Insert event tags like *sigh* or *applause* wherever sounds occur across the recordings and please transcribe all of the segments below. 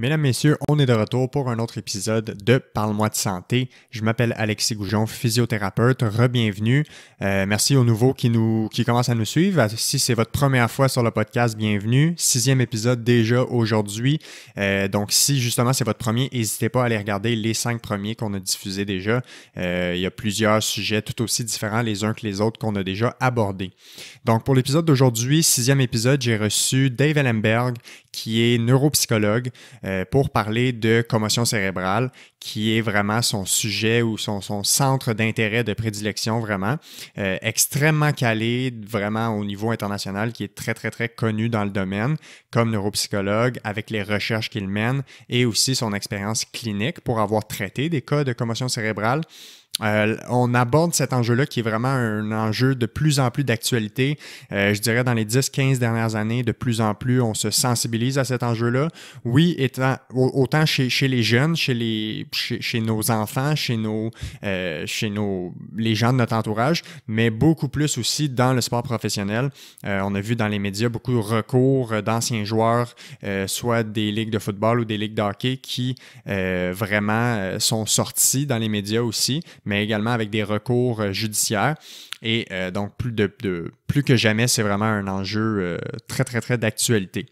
Mesdames, Messieurs, on est de retour pour un autre épisode de Parle-moi de santé. Je m'appelle Alexis Goujon, physiothérapeute. Rebienvenue. Euh, merci aux nouveaux qui, nous, qui commencent à nous suivre. Si c'est votre première fois sur le podcast, bienvenue. Sixième épisode déjà aujourd'hui. Euh, donc, si justement c'est votre premier, n'hésitez pas à aller regarder les cinq premiers qu'on a diffusés déjà. Euh, il y a plusieurs sujets tout aussi différents les uns que les autres qu'on a déjà abordés. Donc, pour l'épisode d'aujourd'hui, sixième épisode, j'ai reçu Dave Ellenberg, qui est neuropsychologue. Euh, euh, pour parler de commotion cérébrale, qui est vraiment son sujet ou son, centre d'intérêt de prédilection, vraiment, euh, extrêmement calé, vraiment au niveau international, qui est très, très, très connu dans le domaine comme neuropsychologue, avec les recherches qu'il mène et aussi son expérience clinique pour avoir traité des cas de commotion cérébrale. Euh, on aborde cet enjeu-là qui est vraiment un enjeu de plus en plus d'actualité. Euh, je dirais dans les 10-15 dernières années, de plus en plus, on se sensibilise à cet enjeu-là. Oui, étant, autant chez, les jeunes, chez, nos enfants, euh, chez, nos, les gens de notre entourage, mais beaucoup plus aussi dans le sport professionnel. on a vu dans les médias beaucoup de recours d'anciens joueurs, soit des ligues de football ou des ligues d'hockey qui vraiment sont sortis dans les médias aussi mais également avec des recours euh, judiciaires. Et euh, donc, plus, de, plus que jamais, c'est vraiment un enjeu euh, très, très, très d'actualité.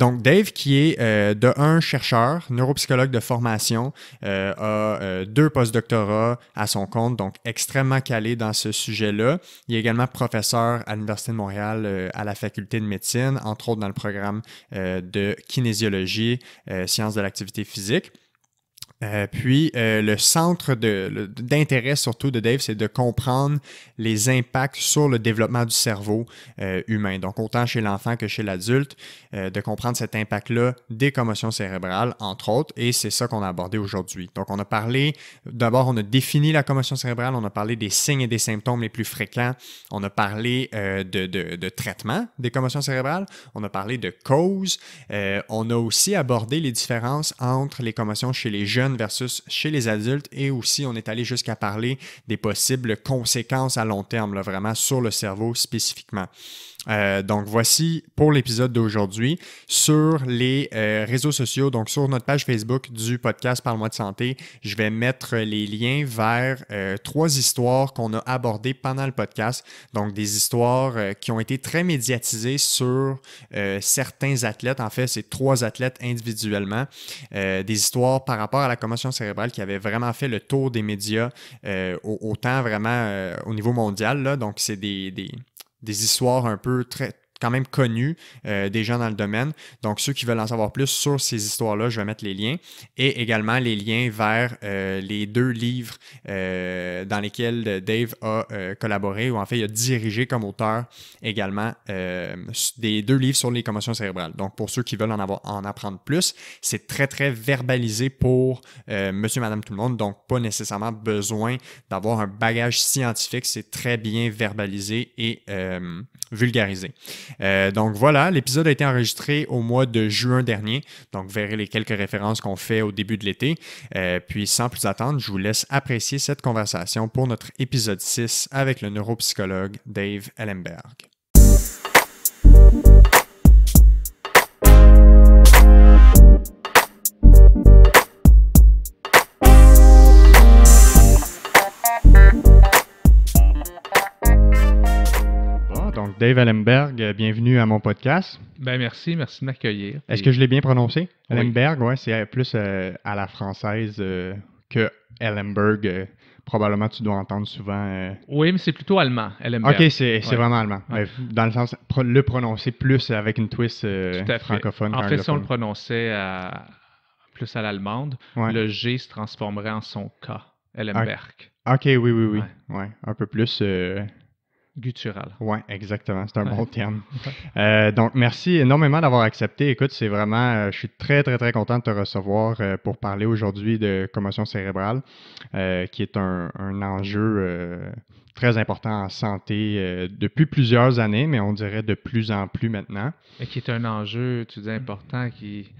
donc, Dave, qui est de un chercheur, neuropsychologue de formation, a deux postdoctorats à son compte, donc extrêmement calé dans ce sujet-là. Il est également professeur à l'Université de Montréal à la faculté de médecine, entre autres dans le programme de kinésiologie, sciences de l'activité physique. Euh, puis euh, le centre d'intérêt surtout de Dave, c'est de comprendre les impacts sur le développement du cerveau euh, humain. Donc autant chez l'enfant que chez l'adulte, de comprendre cet impact-là des commotions cérébrales, entre autres, et c'est ça qu'on a abordé aujourd'hui. Donc on a parlé, d'abord on a défini la commotion cérébrale, on a parlé des signes et des symptômes les plus fréquents, on a parlé de, de, traitement des commotions cérébrales, on a parlé de causes, on a aussi abordé les différences entre les commotions chez les jeunes versus chez les adultes et aussi on est allé jusqu'à parler des possibles conséquences à long terme, vraiment sur le cerveau spécifiquement. Euh, donc voici pour l'épisode d'aujourd'hui sur les euh, réseaux sociaux, donc sur notre page Facebook du podcast Parle-moi de santé, je vais mettre les liens vers euh, trois histoires qu'on a abordées pendant le podcast, donc des histoires qui ont été très médiatisées sur certains athlètes, en fait c'est trois athlètes individuellement, des histoires par rapport à la commotion cérébrale qui avait vraiment fait le tour des médias, autant vraiment au niveau mondial, donc c'est des des histoires un peu très quand même connu euh, des gens dans le domaine. Donc, ceux qui veulent en savoir plus sur ces histoires-là, je vais mettre les liens et également les liens vers euh, les deux livres euh, dans lesquels Dave a collaboré ou en fait, il a dirigé comme auteur également des deux livres sur les commotions cérébrales. Donc, pour ceux qui veulent en, avoir, en apprendre plus, c'est très, très verbalisé pour monsieur, madame, tout le monde. Donc, pas nécessairement besoin d'avoir un bagage scientifique. C'est très bien verbalisé et vulgarisé. Euh, donc voilà, l'épisode a été enregistré au mois de juin dernier. Donc verrez les quelques références qu'on fait au début de l'été. Euh, puis sans plus attendre, je vous laisse apprécier cette conversation pour notre épisode 6 avec le neuropsychologue Dave Ellenberg. Dave Ellenberg, euh, bienvenue à mon podcast. Ben merci, merci de m'accueillir. Est-ce que je l'ai bien prononcé? Oui. ouais, c'est euh, plus euh, à la française que Ellenberg. probablement tu dois entendre souvent. Oui, mais c'est plutôt allemand, Ellenberg. OK, c'est vraiment allemand. Dans le sens, le prononcer plus avec une twist francophone. En fait, si on le prononçait plus à l'allemande, le G se transformerait en son K, Ellenberg. OK, oui, oui, oui. Ouais. un peu plus guttural. Oui, exactement. C'est un bon terme. *laughs* Euh, donc, merci énormément d'avoir accepté. Écoute, c'est vraiment, euh, je suis très, très, très content de te recevoir euh, pour parler aujourd'hui de commotion cérébrale, qui est un, enjeu très important en santé depuis plusieurs années, mais on dirait de plus en plus maintenant. Et qui est un enjeu, tu dis important, qui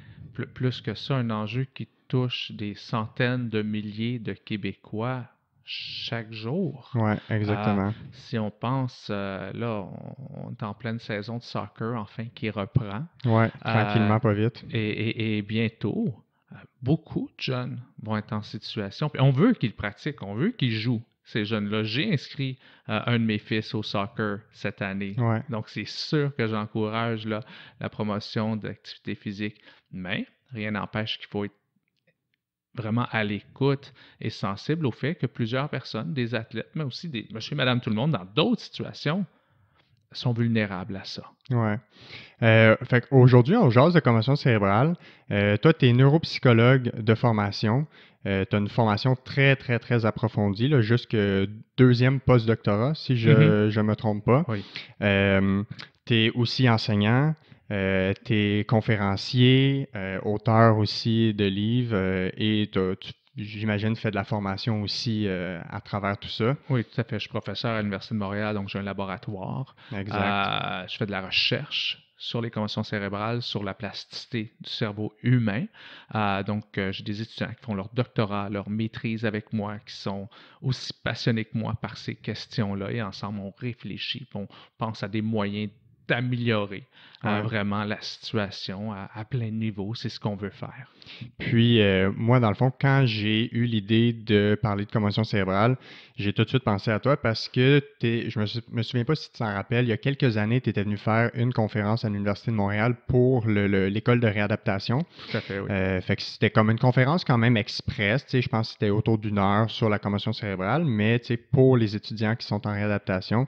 plus que ça, un enjeu qui touche des centaines de milliers de Québécois chaque jour. Oui, euh, exactement. si on pense, euh, là, on, est en pleine saison de soccer, enfin, qui reprend. Oui, euh, tranquillement, pas vite. Et, bientôt, beaucoup de jeunes vont être en situation. Puis on veut qu'ils pratiquent, on veut qu'ils jouent. Ces jeunes-là, j'ai inscrit un de mes fils au soccer cette année. Ouais. Donc, c'est sûr que j'encourage la promotion d'activité physique, mais rien n'empêche qu'il faut être vraiment à l'écoute et sensible au fait que plusieurs personnes, des athlètes, mais aussi des monsieur, madame, tout le monde, dans d'autres situations, sont vulnérables à ça. Ouais. Euh, fait Aujourd'hui, on jase de commotion cérébrale. Euh, toi, tu es neuropsychologue de formation. Euh, tu as une formation très, très, très approfondie, jusque deuxième postdoctorat, si je ne mhm. me trompe pas. Oui. tu es aussi enseignant. Euh, tu es conférencier, euh, auteur aussi de livres euh, et tu, j'imagine, fais de la formation aussi à travers tout ça. Oui, tout à fait. Je suis professeur à l'Université de Montréal, donc j'ai un laboratoire. Exact. je fais de la recherche sur les conventions cérébrales, sur la plasticité du cerveau humain. donc, j'ai des étudiants qui font leur doctorat, leur maîtrise avec moi, qui sont aussi passionnés que moi par ces questions-là. Et ensemble, on réfléchit, on pense à des moyens d'améliorer euh, vraiment la situation à, à plein niveau. C'est ce qu'on veut faire. Puis, euh, moi, dans le fond, quand j'ai eu l'idée de parler de commotion cérébrale, j'ai tout de suite pensé à toi parce que je me, me souviens pas si tu t'en rappelles, il y a quelques années, tu étais venu faire une conférence à l'Université de Montréal pour l'école de réadaptation. Tout à fait, oui. Euh, fait que c'était comme une conférence quand même express, je pense que c'était autour d'une heure sur la commotion cérébrale, mais pour les étudiants qui sont en réadaptation,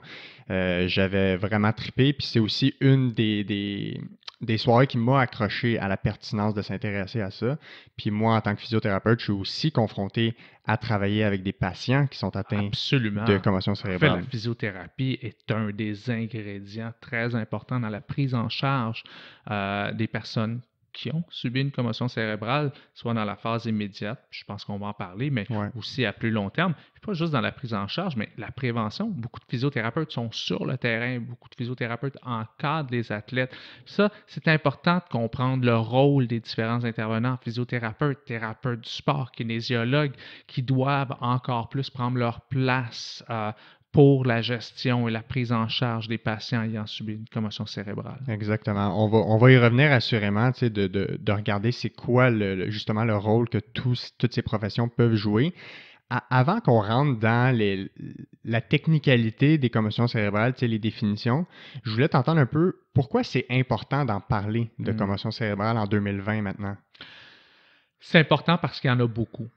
euh, j'avais vraiment trippé. Puis c'est aussi une des des soirées qui m'ont accroché à la pertinence de s'intéresser à ça. Puis moi, en tant que physiothérapeute, je suis aussi confronté à travailler avec des patients qui sont atteints de commotion cérébrale. la physiothérapie est un des ingrédients très importants dans la prise en charge euh, des personnes qui ont subi une commotion cérébrale, soit dans la phase immédiate, je pense qu'on va en parler, mais aussi à plus long terme, pas juste dans la prise en charge, mais la prévention. Beaucoup de physiothérapeutes sont sur le terrain, beaucoup de physiothérapeutes encadrent les athlètes. Ça, c'est important de comprendre le rôle des différents intervenants, physiothérapeutes, thérapeutes du sport, kinésiologues, qui doivent encore plus prendre leur place euh, pour la gestion et la prise en charge des patients ayant subi une commotion cérébrale. Exactement. On va, y revenir assurément, de, de, regarder c'est quoi le, justement le rôle que toutes ces professions peuvent jouer. avant qu'on rentre dans les, la technicalité des commotions cérébrales, les définitions, je voulais t'entendre un peu pourquoi c'est important d'en parler de mm. commotion cérébrale en 2020 maintenant. C'est important parce qu'il y en a beaucoup.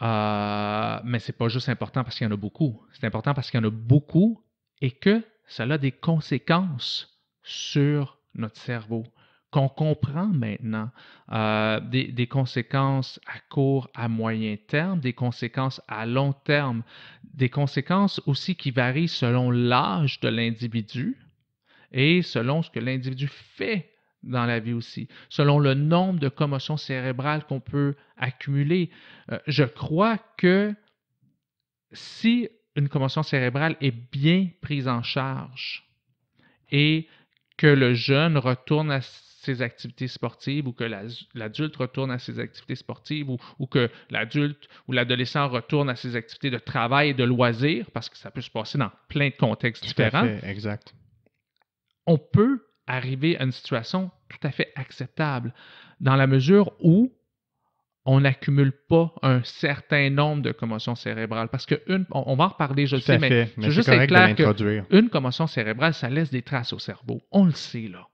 Mais euh, mais c'est pas juste important parce qu'il y en a beaucoup. C'est important parce qu'il y en a beaucoup et que cela a des conséquences sur notre cerveau qu'on comprend maintenant, euh, des, conséquences à court, à moyen terme, des conséquences à long terme, des conséquences aussi qui varient selon l'âge de l'individu et selon ce que l'individu fait dans la vie aussi, selon le nombre de commotions cérébrales qu'on peut accumuler. Euh, je crois que si une commotion cérébrale est bien prise en charge et que le jeune retourne à ses activités sportives ou que l'adulte retourne à ses activités sportives ou, que l'adulte ou l'adolescent retourne à ses activités de travail et de loisirs, parce que ça peut se passer dans plein de contextes différents. exact. On peut arriver à une situation tout à fait acceptable, dans la mesure où on n'accumule pas un certain nombre de commotions cérébrales. Parce que on, va en reparler, je sais, mais, je veux juste être clair qu'une commotion cérébrale, ça laisse des traces au cerveau. On le sait, là.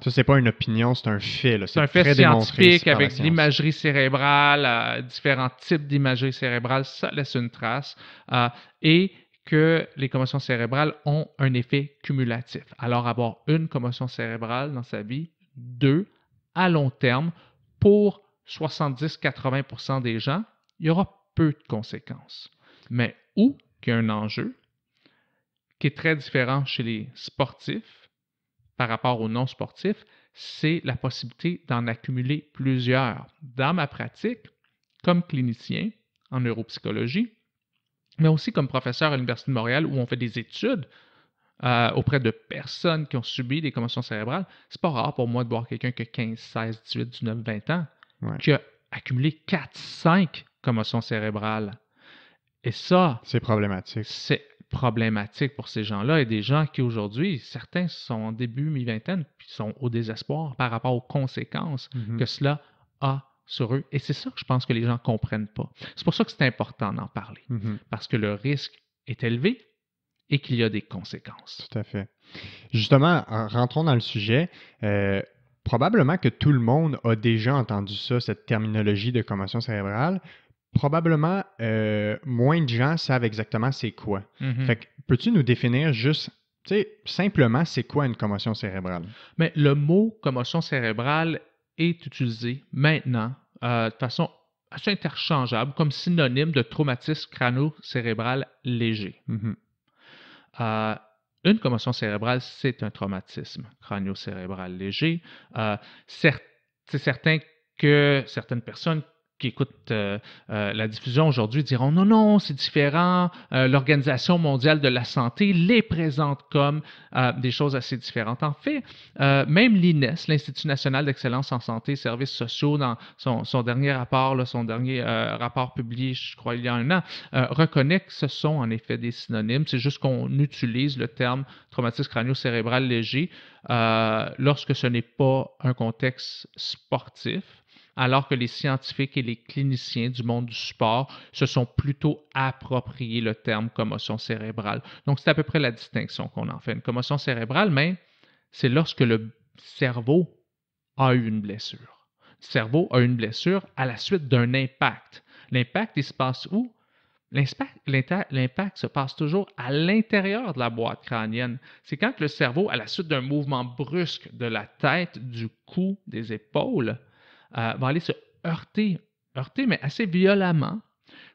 ce euh, ça, pas une opinion, c'est un fait. C'est un fait scientifique avec l'imagerie cérébrale, euh, différents types d'imagerie cérébrale, ça laisse une trace. Euh, et que les commotions cérébrales ont un effet cumulatif. Alors avoir une commotion cérébrale dans sa vie, deux, à long terme, pour 70-80% des gens, il y aura peu de conséquences. Mais où qu'il y a un enjeu qui est très différent chez les sportifs par rapport aux non-sportifs, c'est la possibilité d'en accumuler plusieurs. Dans ma pratique, comme clinicien en neuropsychologie, mais aussi comme professeur à l'Université de Montréal où on fait des études euh, auprès de personnes qui ont subi des commotions cérébrales, c'est pas rare pour moi de voir quelqu'un qui a 15, 16, 18, 19, 20 ans qui a accumulé 4, 5 commotions cérébrales. Et ça. C'est problématique. C'est problématique pour ces gens-là et des gens qui aujourd'hui, certains sont en début mi-vingtaine, puis sont au désespoir par rapport aux conséquences mm-hmm. que cela a sur eux. Et c'est ça que je pense que les gens ne comprennent pas. C'est pour ça que c'est important d'en parler, mhm. parce que le risque est élevé et qu'il y a des conséquences. Tout à fait. Justement, rentrons dans le sujet. Euh, probablement que tout le monde a déjà entendu ça, cette terminologie de commotion cérébrale. Probablement, euh, moins de gens savent exactement c'est quoi. Mhm. Fait que Fait peux-tu nous définir juste tu sais, simplement, c'est quoi une commotion cérébrale? Mais le mot commotion cérébrale est utilisé maintenant euh, de façon assez interchangeable comme synonyme de traumatisme crânio cérébral léger. Mm-hmm. Euh, une commotion cérébrale, c'est un traumatisme crânio-cérébral léger. Euh, c'est certain que certaines personnes qui écoutent euh, euh, la diffusion aujourd'hui diront non, non, c'est différent. Euh, L'Organisation mondiale de la santé les présente comme des choses assez différentes. En fait, même l'INES, l'Institut national d'excellence en santé et services sociaux, dans son, dernier rapport, son dernier rapport publié, je crois, il y a un an, reconnaît que ce sont en effet des synonymes. C'est juste qu'on utilise le terme traumatisme crânio-cérébral léger lorsque ce n'est pas un contexte sportif alors que les scientifiques et les cliniciens du monde du sport se sont plutôt appropriés le terme commotion cérébrale. Donc, c'est à peu près la distinction qu'on en fait. Une commotion cérébrale, mais c'est lorsque le cerveau a eu une blessure. Le cerveau a une blessure à la suite d'un impact. L'impact, il se passe où? L'impact se passe toujours à l'intérieur de la boîte crânienne. C'est quand le cerveau, à la suite d'un mouvement brusque de la tête, du cou, des épaules, euh, va aller se heurter, heurter, mais assez violemment,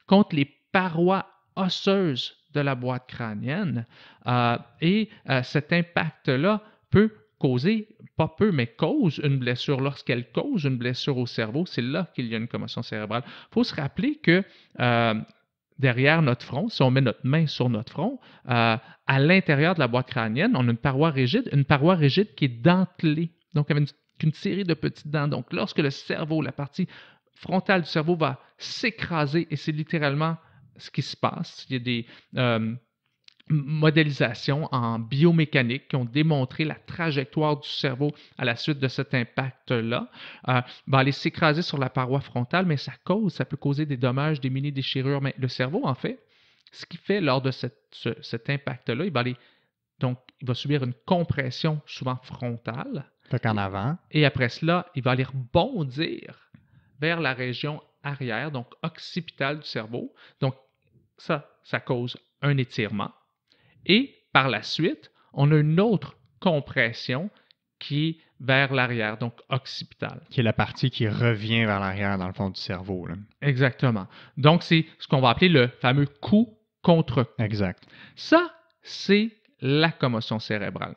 contre les parois osseuses de la boîte crânienne. Euh, et euh, cet impact-là peut causer, pas peu, mais cause une blessure. Lorsqu'elle cause une blessure au cerveau, c'est là qu'il y a une commotion cérébrale. Il faut se rappeler que derrière notre front, si on met notre main sur notre front, à l'intérieur de la boîte crânienne, on a une paroi rigide, une paroi rigide qui est dentelée. Donc, avec une qu'une série de petites dents. Donc, lorsque le cerveau, la partie frontale du cerveau va s'écraser, et c'est littéralement ce qui se passe, il y a des euh, modélisations en biomécanique qui ont démontré la trajectoire du cerveau à la suite de cet impact-là, euh, va aller s'écraser sur la paroi frontale, mais ça cause, ça peut causer des dommages, des mini-déchirures. Mais le cerveau, en fait, ce qu'il fait lors de cet impact-là, il va aller, donc, il va subir une compression souvent frontale qu'en avant. Et après cela, il va aller rebondir vers la région arrière, donc occipitale du cerveau. Donc, ça, ça cause un étirement. Et par la suite, on a une autre compression qui est vers l'arrière, donc occipitale. Qui est la partie qui revient vers l'arrière dans le fond du cerveau. Exactement. Donc, c'est ce qu'on va appeler le fameux coup contre coup. Exact. Ça, c'est la commotion cérébrale.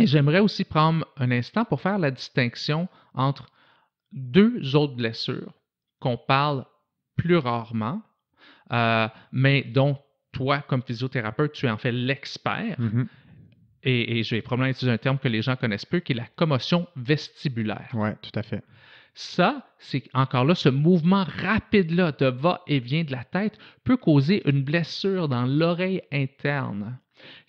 Et j'aimerais aussi prendre un instant pour faire la distinction entre deux autres blessures qu'on parle plus rarement, euh, mais dont toi, comme physiothérapeute, tu es en fait l'expert. Mm-hmm. Et, et je vais probablement utiliser un terme que les gens connaissent peu, qui est la commotion vestibulaire. Oui, tout à fait. Ça, c'est encore là, ce mouvement rapide-là de va-et-vient de la tête peut causer une blessure dans l'oreille interne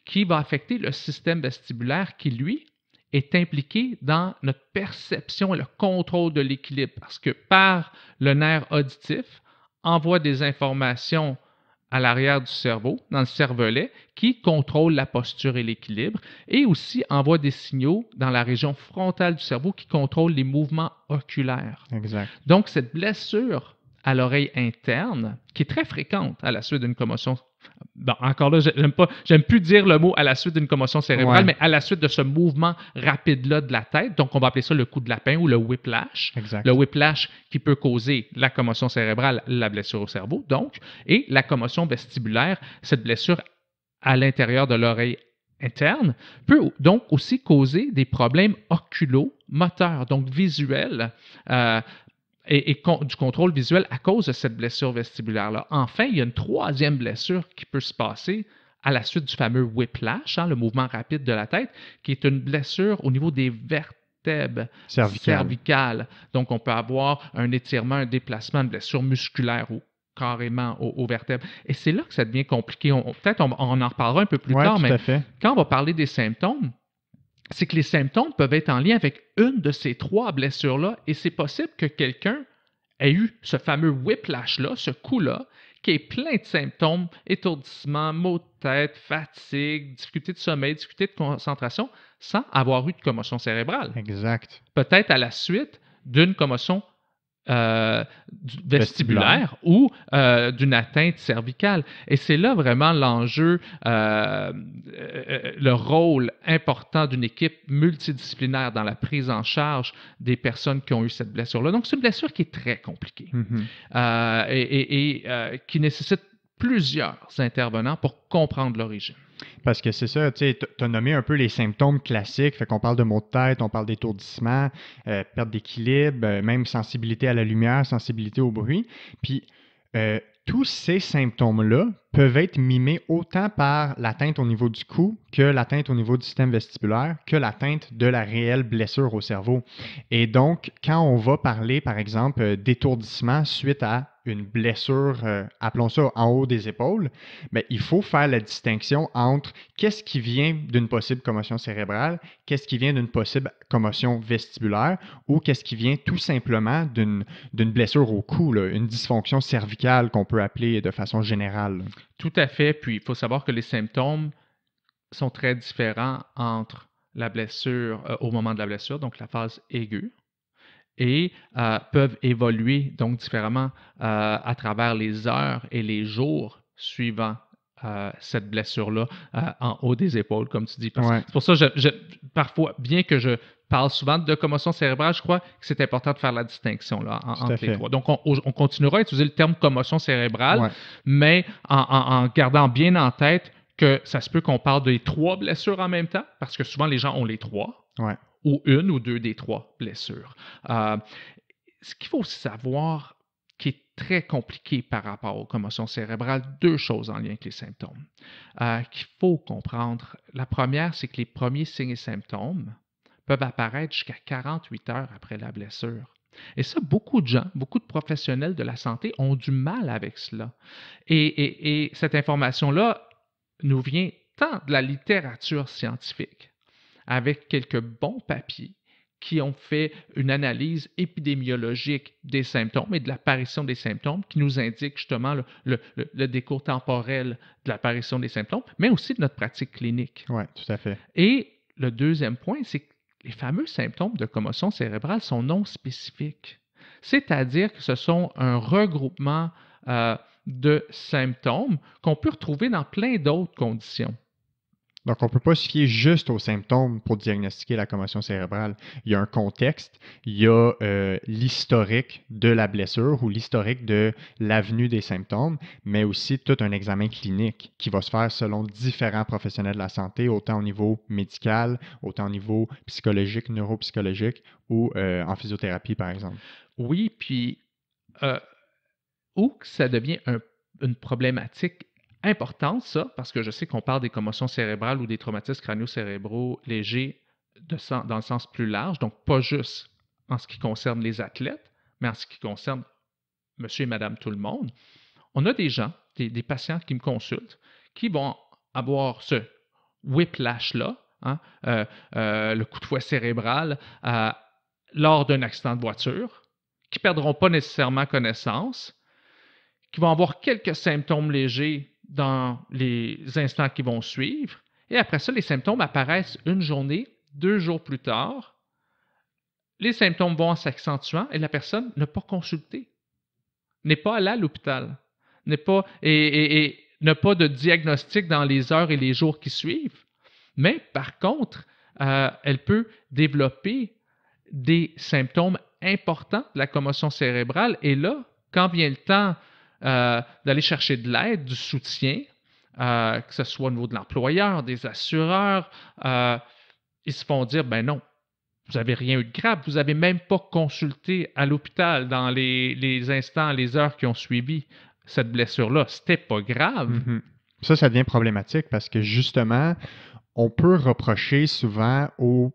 qui va affecter le système vestibulaire qui, lui, est impliqué dans notre perception et le contrôle de l'équilibre parce que par le nerf auditif, envoie des informations à l'arrière du cerveau, dans le cervelet, qui contrôle la posture et l'équilibre, et aussi envoie des signaux dans la région frontale du cerveau qui contrôle les mouvements oculaires. Exact. Donc, cette blessure à l'oreille interne, qui est très fréquente à la suite d'une commotion. encore là, j'aime pas, j'aime plus dire le mot à la suite d'une commotion cérébrale, mais à la suite de ce mouvement rapide-là de la tête. Donc, on va appeler ça le coup de lapin ou le whiplash. Le whiplash qui peut causer la commotion cérébrale, la blessure au cerveau, donc, et la commotion vestibulaire, cette blessure à l'intérieur de l'oreille interne peut donc aussi causer des problèmes oculomoteurs, donc visuels, euh, et, du contrôle visuel à cause de cette blessure vestibulaire-là. Enfin, il y a une troisième blessure qui peut se passer à la suite du fameux whiplash, hein, le mouvement rapide de la tête, qui est une blessure au niveau des vertèbres cervicales. Donc, on peut avoir un étirement, un déplacement, une blessure musculaire ou carrément aux, vertèbres. Et c'est là que ça devient compliqué. Peut-être on, en reparlera un peu plus tard, mais quand on va parler des symptômes, c'est que les symptômes peuvent être en lien avec une de ces trois blessures-là et c'est possible que quelqu'un ait eu ce fameux whiplash-là, ce coup-là, qui est plein de symptômes, étourdissement, maux de tête, fatigue, difficulté de sommeil, difficulté de concentration, sans avoir eu de commotion cérébrale. Exact. Peut-être à la suite d'une commotion euh, vestibulaire, ou euh, d'une atteinte cervicale. Et c'est là vraiment l'enjeu, euh, le rôle important d'une équipe multidisciplinaire dans la prise en charge des personnes qui ont eu cette blessure-là. Donc, c'est une blessure qui est très compliquée mm-hmm. et qui nécessite plusieurs intervenants pour comprendre l'origine. Parce que c'est ça, tu as nommé un peu les symptômes classiques. Fait qu'on parle de maux de tête, on parle d'étourdissement, euh, perte d'équilibre, euh, même sensibilité à la lumière, sensibilité au bruit. Puis euh, tous ces symptômes-là peuvent être mimés autant par l'atteinte au niveau du cou que l'atteinte au niveau du système vestibulaire que l'atteinte de la réelle blessure au cerveau. Et donc, quand on va parler, par exemple, d'étourdissement suite à une blessure, euh, appelons ça en haut des épaules, mais il faut faire la distinction entre qu'est-ce qui vient d'une possible commotion cérébrale, qu'est-ce qui vient d'une possible commotion vestibulaire ou qu'est-ce qui vient tout simplement d'une blessure au cou, une dysfonction cervicale qu'on peut appeler de façon générale. Tout à fait, puis il faut savoir que les symptômes sont très différents entre la blessure euh, au moment de la blessure, donc la phase aiguë, et euh, peuvent évoluer donc différemment euh, à travers les heures et les jours suivant euh, cette blessure-là en haut des épaules, comme tu dis. C'est pour ça, je, parfois, bien que je parle souvent de commotion cérébrale, je crois que c'est important de faire la distinction là, entre les trois. Donc, on, continuera à utiliser le terme commotion cérébrale, mais en, gardant bien en tête que ça se peut qu'on parle des trois blessures en même temps, parce que souvent les gens ont les trois. Ouais ou une ou deux des trois blessures. Euh, ce qu'il faut savoir qui est très compliqué par rapport aux commotions cérébrales, deux choses en lien avec les symptômes euh, qu'il faut comprendre. La première, c'est que les premiers signes et symptômes peuvent apparaître jusqu'à 48 heures après la blessure. Et ça, beaucoup de gens, beaucoup de professionnels de la santé ont du mal avec cela. et cette information-là nous vient tant de la littérature scientifique avec quelques bons papiers qui ont fait une analyse épidémiologique des symptômes et de l'apparition des symptômes qui nous indique justement le, le, décours temporel de l'apparition des symptômes, mais aussi de notre pratique clinique. Oui, tout à fait. Et le deuxième point, c'est que les fameux symptômes de commotion cérébrale sont non spécifiques, c'est-à-dire que ce sont un regroupement euh, de symptômes qu'on peut retrouver dans plein d'autres conditions. Donc, on ne peut pas se fier juste aux symptômes pour diagnostiquer la commotion cérébrale. Il y a un contexte, il y a euh, l'historique de la blessure ou l'historique de l'avenue des symptômes, mais aussi tout un examen clinique qui va se faire selon différents professionnels de la santé, autant au niveau médical, autant au niveau psychologique, neuropsychologique ou euh, en physiothérapie, par exemple. Oui, puis euh, où ça devient une problématique important, ça, parce que je sais qu'on parle des commotions cérébrales ou des traumatismes cranio cérébraux légers dans le sens plus large, donc pas juste en ce qui concerne les athlètes, mais en ce qui concerne monsieur et madame tout le monde. On a des gens, des, patients qui me consultent, qui vont avoir ce whiplash-là, hein, euh, euh, le coup de fouet cérébral, euh, lors d'un accident de voiture, qui ne perdront pas nécessairement connaissance, qui vont avoir quelques symptômes légers dans les instants qui vont suivre. Et après ça, les symptômes apparaissent une journée, deux jours plus tard. Les symptômes vont en s'accentuant et la personne n'a pas consulté, n'est pas allée à l'hôpital, pas et, n'a pas de diagnostic dans les heures et les jours qui suivent. Mais par contre, euh, elle peut développer des symptômes importants de la commotion cérébrale. Et là, quand vient le temps euh, d'aller chercher de l'aide, du soutien, euh, que ce soit au niveau de l'employeur, des assureurs, euh, ils se font dire ben non, vous n'avez rien eu de grave, vous n'avez même pas consulté à l'hôpital dans les, instants, les heures qui ont suivi cette blessure-là. C'était pas grave. Mm-hmm. Ça, ça devient problématique parce que justement, on peut reprocher souvent aux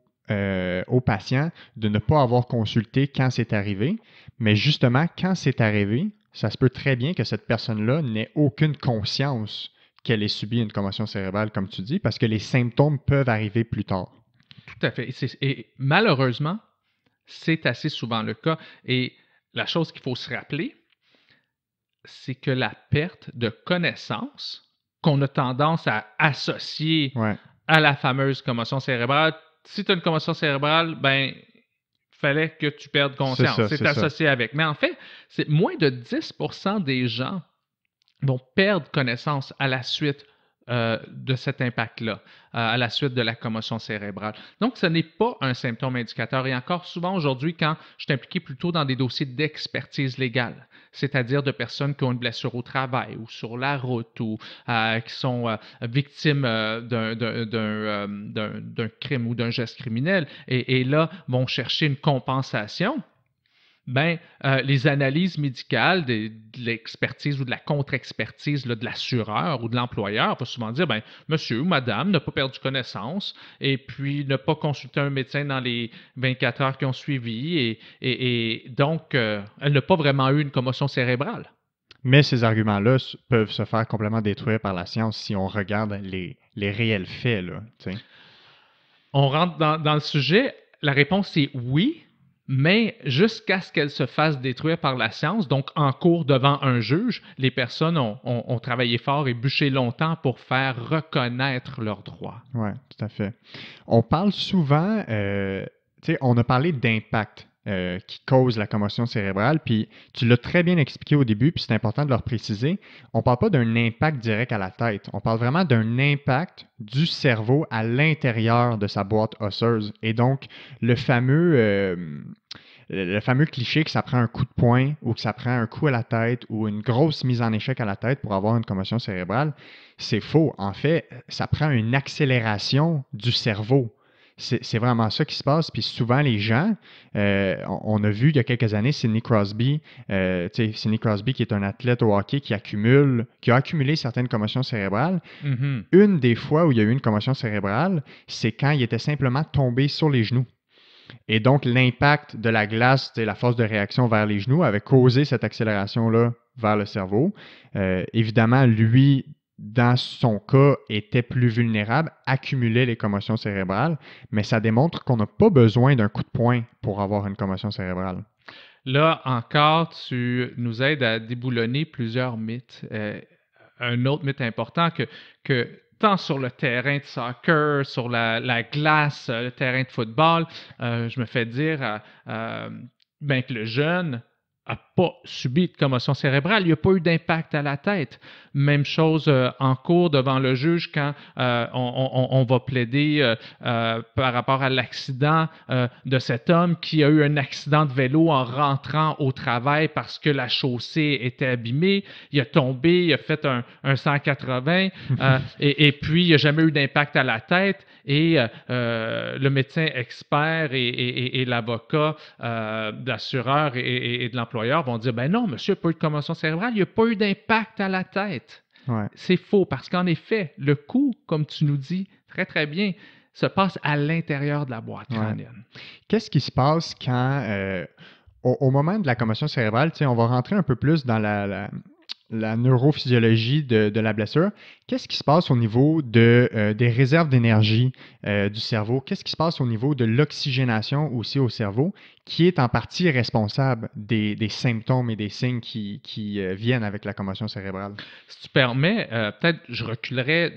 patients de ne pas avoir consulté quand c'est arrivé. Mais justement, quand c'est arrivé, ça se peut très bien que cette personne-là n'ait aucune conscience qu'elle ait subi une commotion cérébrale, comme tu dis, parce que les symptômes peuvent arriver plus tard. Tout à fait. Et, malheureusement, c'est assez souvent le cas. Et la chose qu'il faut se rappeler, c'est que la perte de connaissance qu'on a tendance à associer à la fameuse commotion cérébrale, si tu as une commotion cérébrale, ben fallait que tu perdes conscience. C'est associé avec. Mais en fait, c'est moins de 10 des gens vont perdre connaissance à la suite euh, de cet impact-là euh, à la suite de la commotion cérébrale. Donc, ce n'est pas un symptôme indicateur. Et encore souvent aujourd'hui, quand je suis impliqué plutôt dans des dossiers d'expertise légale, c'est-à-dire de personnes qui ont une blessure au travail ou sur la route ou euh, qui sont victimes d'un crime ou d'un geste criminel, et, et là vont chercher une compensation ben, euh, les analyses médicales de, l'expertise ou de la contre-expertise de l'assureur ou de l'employeur vont souvent dire ben, monsieur ou madame n'a pas perdu connaissance et puis n'a pas consulté un médecin dans les 24 heures qui ont suivi et, et, donc euh, elle n'a pas vraiment eu une commotion cérébrale. Mais ces arguments-là peuvent se faire complètement détruire par la science si on regarde les, les réels faits. Là, on rentre dans, dans le sujet. La réponse est oui, mais jusqu'à ce qu'elle se fasse détruire par la science, donc en cours devant un juge, les personnes ont, travaillé fort et bûché longtemps pour faire reconnaître leurs droits. Oui, tout à fait. On parle souvent, euh, on a parlé d'impact euh, qui cause la commotion cérébrale. Puis tu l'as très bien expliqué au début, puis c'est important de le préciser, On ne parle pas d'un impact direct à la tête. On parle vraiment d'un impact du cerveau à l'intérieur de sa boîte osseuse. Et donc, le fameux. Euh, le fameux cliché que ça prend un coup de poing ou que ça prend un coup à la tête ou une grosse mise en échec à la tête pour avoir une commotion cérébrale, c'est faux. En fait, ça prend une accélération du cerveau c'est vraiment ça qui se passe. Puis souvent, les gens, euh, on, a vu il y a quelques années Sidney Crosby, euh, Sidney Crosby qui est un athlète au hockey qui accumule, qui a accumulé certaines commotions cérébrales. Mm-hmm. Une des fois où il y a eu une commotion cérébrale, c'est quand il était simplement tombé sur les genoux. Et donc, l'impact de la glace, la force de réaction vers les genoux avait causé cette accélération-là vers le cerveau. Euh, évidemment, lui, dans son cas, était plus vulnérable, accumulait les commotions cérébrales, mais ça démontre qu'on n'a pas besoin d'un coup de poing pour avoir une commotion cérébrale. Là encore, tu nous aides à déboulonner plusieurs mythes. Euh, un autre mythe important que, tant sur le terrain de soccer, sur la, glace, euh, le terrain de football, euh, je me fais dire ben, que le jeune n'a pas subi de commotion cérébrale, il n'y a pas eu d'impact à la tête. Même chose euh, en cours devant le juge quand euh, on, va plaider euh, par rapport à l'accident de cet homme qui a eu un accident de vélo en rentrant au travail parce que la chaussée était abîmée, il a tombé, il a fait un, 180 *laughs* et, puis il n'y a jamais eu d'impact à la tête et le médecin expert et, l'avocat d'assureur et de l'employeur employeurs vont dire ben non, monsieur pas eu de commotion cérébrale, il n'y a pas eu d'impact à la tête. C'est faux parce qu'en effet, le coup, comme tu nous dis très très bien, se passe à l'intérieur de la boîte Qu'est-ce qui se passe quand, euh, au, moment de la commotion cérébrale, on va rentrer un peu plus dans la la neurophysiologie de, la blessure, qu'est-ce qui se passe au niveau de, euh, des réserves d'énergie euh, du cerveau? Qu'est-ce qui se passe au niveau de l'oxygénation aussi au cerveau, qui est en partie responsable des, symptômes et des signes qui, euh, viennent avec la commotion cérébrale? Si tu permets, peut-être je reculerais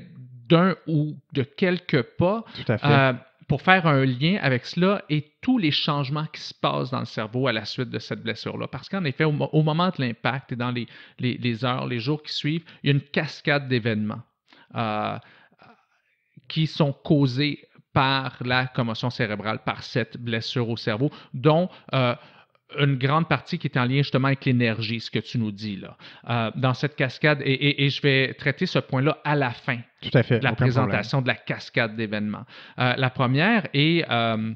d'un ou de quelques pas. Tout à fait pour faire un lien avec cela et tous les changements qui se passent dans le cerveau à la suite de cette blessure-là. Parce qu'en effet, au, moment de l'impact et dans les, heures, les jours qui suivent, il y a une cascade d'événements euh, qui sont causés par la commotion cérébrale, par cette blessure au cerveau, dont euh, une grande partie qui est en lien justement avec l'énergie, ce que tu nous dis là, euh, dans cette cascade. Et, je vais traiter ce point-là à la fin de la présentation de la cascade d'événements. Euh, la première est euh,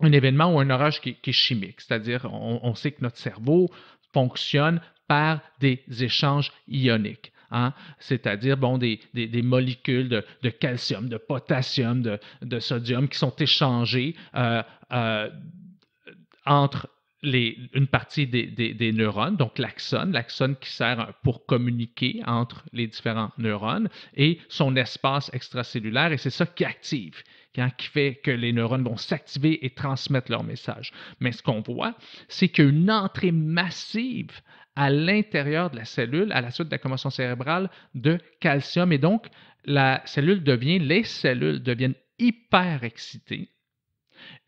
un événement ou un orage qui, est chimique, c'est-à-dire on, sait que notre cerveau fonctionne par des échanges ioniques. Hein. c'est-à-dire bon, des, molécules de, calcium, de potassium, de, sodium qui sont échangées entre une partie des, neurones, donc l'axone, l'axone qui sert pour communiquer entre les différents neurones et son espace extracellulaire, et c'est ça qui active, hein, qui fait que les neurones vont s'activer et transmettre leur message. Mais ce qu'on voit, c'est qu'une entrée massive à l'intérieur de la cellule à la suite de la commotion cérébrale de calcium, et donc la cellule devient, les cellules deviennent hyper excitées,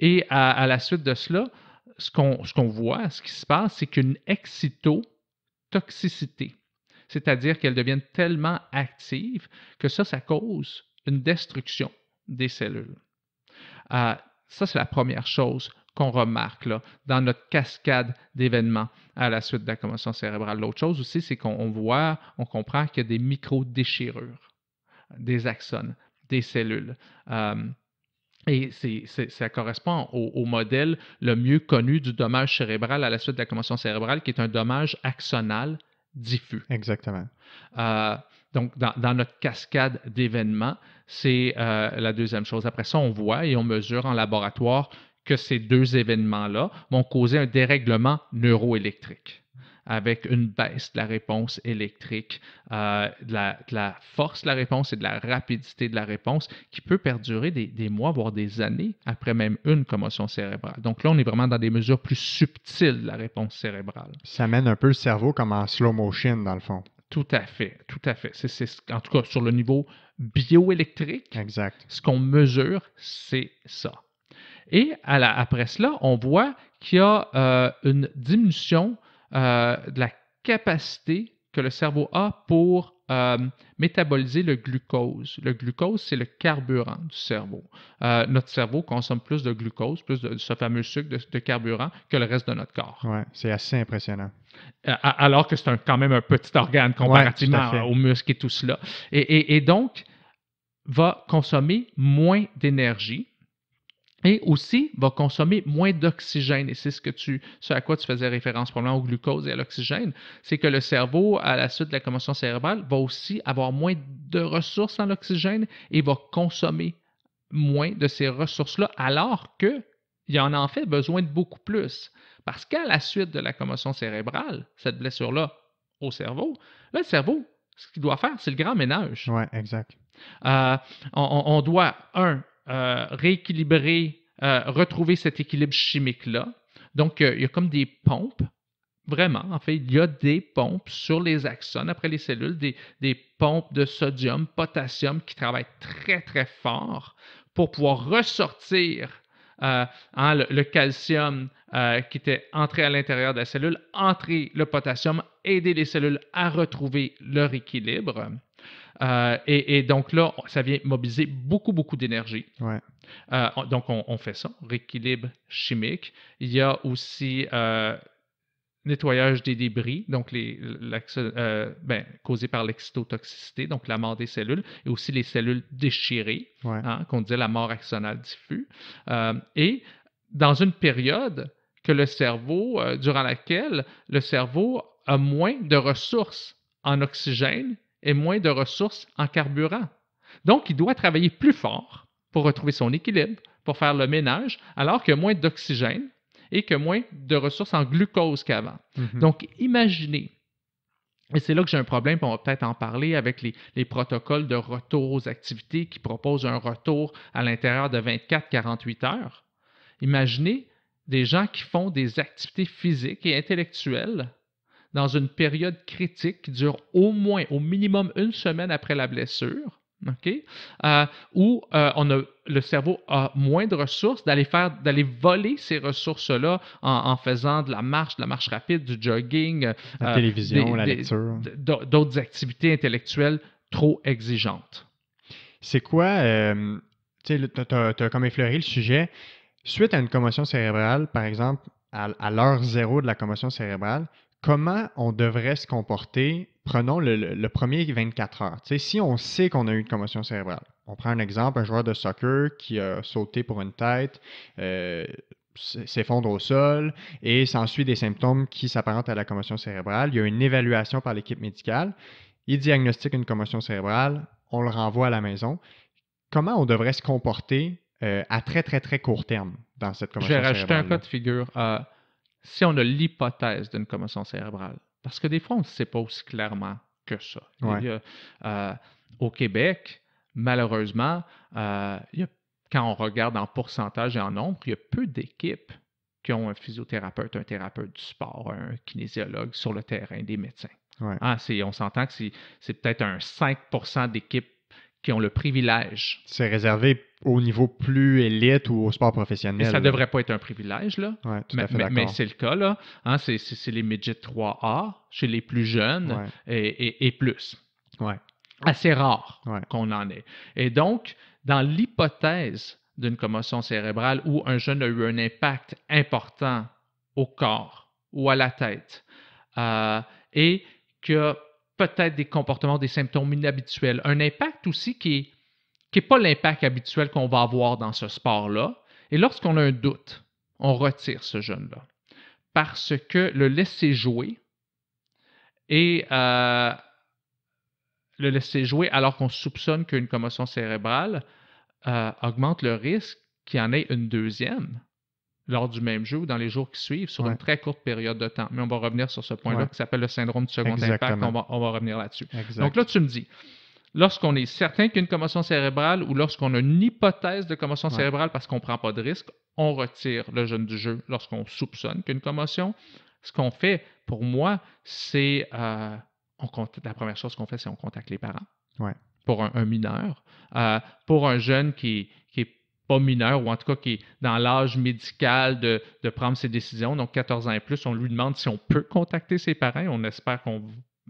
et à la suite de cela, ce qu'on voit, ce qui se passe, c'est qu'une excitotoxicité, c'est-à-dire qu'elle deviennent tellement active que ça, ça cause une destruction des cellules. Euh, ça, c'est la première chose qu'on remarque là, dans notre cascade d'événements à la suite de la commotion cérébrale. L'autre chose aussi, c'est qu'on voit, on comprend qu'il y a des micro-déchirures des axones, des cellules. Euh, et ça correspond au, modèle le mieux connu du dommage cérébral à la suite de la commotion cérébrale, qui est un dommage axonal diffus. Exactement. Euh, donc, dans, notre cascade d'événements, c'est euh, la deuxième chose. Après ça, on voit et on mesure en laboratoire que ces deux événements-là vont causer un dérèglement neuroélectrique avec une baisse de la réponse électrique, euh, de, la, force de la réponse et de la rapidité de la réponse qui peut perdurer des, mois, voire des années après même une commotion cérébrale. Donc là, on est vraiment dans des mesures plus subtiles de la réponse cérébrale. Ça mène un peu le cerveau comme en slow motion, dans le fond. Tout à fait, tout à fait. C'est, en tout cas, sur le niveau bioélectrique, exact. ce qu'on mesure, c'est ça. Et après cela, on voit qu'il y a euh, une diminution euh, de la capacité que le cerveau a pour euh, métaboliser le glucose. Le glucose, c'est le carburant du cerveau. Euh, notre cerveau consomme plus de glucose, plus de, ce fameux sucre de, carburant que le reste de notre corps. Oui, c'est assez impressionnant. alors que c'est quand même un petit organe comparativement aux muscles et tout cela. et donc, va consommer moins d'énergie et aussi va consommer moins d'oxygène. Et c'est ce, que tu, à quoi tu faisais référence probablement au glucose et à l'oxygène, c'est que le cerveau, à la suite de la commotion cérébrale, va aussi avoir moins de ressources en oxygène et va consommer moins de ces ressources-là, alors qu'il en a en fait besoin de beaucoup plus. Parce qu'à la suite de la commotion cérébrale, cette blessure-là au cerveau, le cerveau, ce qu'il doit faire, c'est le grand ménage. Oui, exact. Euh, on doit, un, euh, rééquilibrer, euh, retrouver cet équilibre chimique-là. Donc, euh, il y a comme des pompes, vraiment, en fait, il y a des pompes sur les axones, après les cellules, des, pompes de sodium, potassium qui travaillent très, très fort pour pouvoir ressortir hein, le, calcium qui était entré à l'intérieur de la cellule, entrer le potassium, aider les cellules à retrouver leur équilibre. Euh, et, donc là, ça vient mobiliser beaucoup, beaucoup d'énergie. Euh, donc, on, fait ça, rééquilibre chimique. Il y a aussi euh, nettoyage des débris, donc les, ben, causés par l'excitotoxicité, donc la mort des cellules, et aussi les cellules déchirées, hein, qu'on dit la mort axonale diffuse. et dans une période que le cerveau, durant laquelle le cerveau a moins de ressources en oxygène et moins de ressources en carburant. Donc, il doit travailler plus fort pour retrouver son équilibre, pour faire le ménage, alors qu'il y a moins d'oxygène et que moins de ressources en glucose qu'avant. Mhm. Donc, imaginez et c'est là que j'ai un problème, on va peut-être en parler avec les, les, protocoles de retour aux activités qui proposent un retour à l'intérieur de 24-48 heures. Imaginez des gens qui font des activités physiques et intellectuelles dans une période critique qui dure au moins, au minimum une semaine après la blessure, ok, euh, où euh, on a, le cerveau a moins de ressources, d'aller faire, d'aller voler ces ressources-là en, faisant de la marche, de la marche rapide, du jogging, euh, la télévision, la lecture, d'autres activités intellectuelles trop exigeantes. C'est quoi, tu as comme effleuré le sujet, suite à une commotion cérébrale, par exemple, à, l'heure zéro de la commotion cérébrale, comment on devrait se comporter, prenons le, premier 24 heures. si on sait qu'on a eu une commotion cérébrale, on prend un exemple, un joueur de soccer qui a sauté pour une tête, euh, s'effondre au sol et s'ensuit des symptômes qui s'apparentent à la commotion cérébrale. Il y a une évaluation par l'équipe médicale. Il diagnostique une commotion cérébrale, on le renvoie à la maison. Comment on devrait se comporter euh, à très, très, très court terme dans cette commotion cérébrale? J'ai un cas de figure. à... Euh, si on a l'hypothèse d'une commotion cérébrale. Parce que des fois, on ne sait pas aussi clairement que ça. Euh, au Québec, malheureusement, euh, quand on regarde en pourcentage et en nombre, il y a peu d'équipes qui ont un physiothérapeute, un thérapeute du sport, un kinésiologue sur le terrain des médecins. Ah, on s'entend que c'est peut-être un 5 d'équipes qui ont le privilège. C'est réservé au niveau plus élite ou au sport professionnel. Mais ça ne devrait pas être un privilège, là. tout à fait mais, mais c'est le cas, là. Hein. c'est, les midgets 3A chez les plus jeunes et, plus. Ouais. Assez rare qu'on en ait. Et donc, dans l'hypothèse d'une commotion cérébrale où un jeune a eu un impact important au corps ou à la tête euh, et que peut-être des comportements, des symptômes inhabituels. Un impact aussi qui n'est pas l'impact habituel qu'on va avoir dans ce sport-là. Et lorsqu'on a un doute, on retire ce jeune-là. Parce que le laisser jouer et euh, le laisser jouer alors qu'on soupçonne qu'une commotion cérébrale euh, augmente le risque qu'il y en ait une deuxième lors du même jeu ou dans les jours qui suivent sur une très courte période de temps. Mais on va revenir sur ce point-là qui s'appelle le syndrome du second impact. On va, revenir là-dessus. Donc là, tu me dis, lorsqu'on est certain qu'il y a une commotion cérébrale ou lorsqu'on a une hypothèse de commotion cérébrale parce qu'on ne prend pas de risque, on retire le jeune du jeu lorsqu'on soupçonne qu'il y a une commotion. Ce qu'on fait, pour moi, c'est euh, la première chose qu'on fait, c'est on contacte les parents. Pour un, mineur. Euh, pour un jeune qui, qui est pas mineur ou en tout cas qui est dans l'âge médical de, prendre ses décisions, donc 14 ans et plus, on lui demande si on peut contacter ses parents. On espère qu'on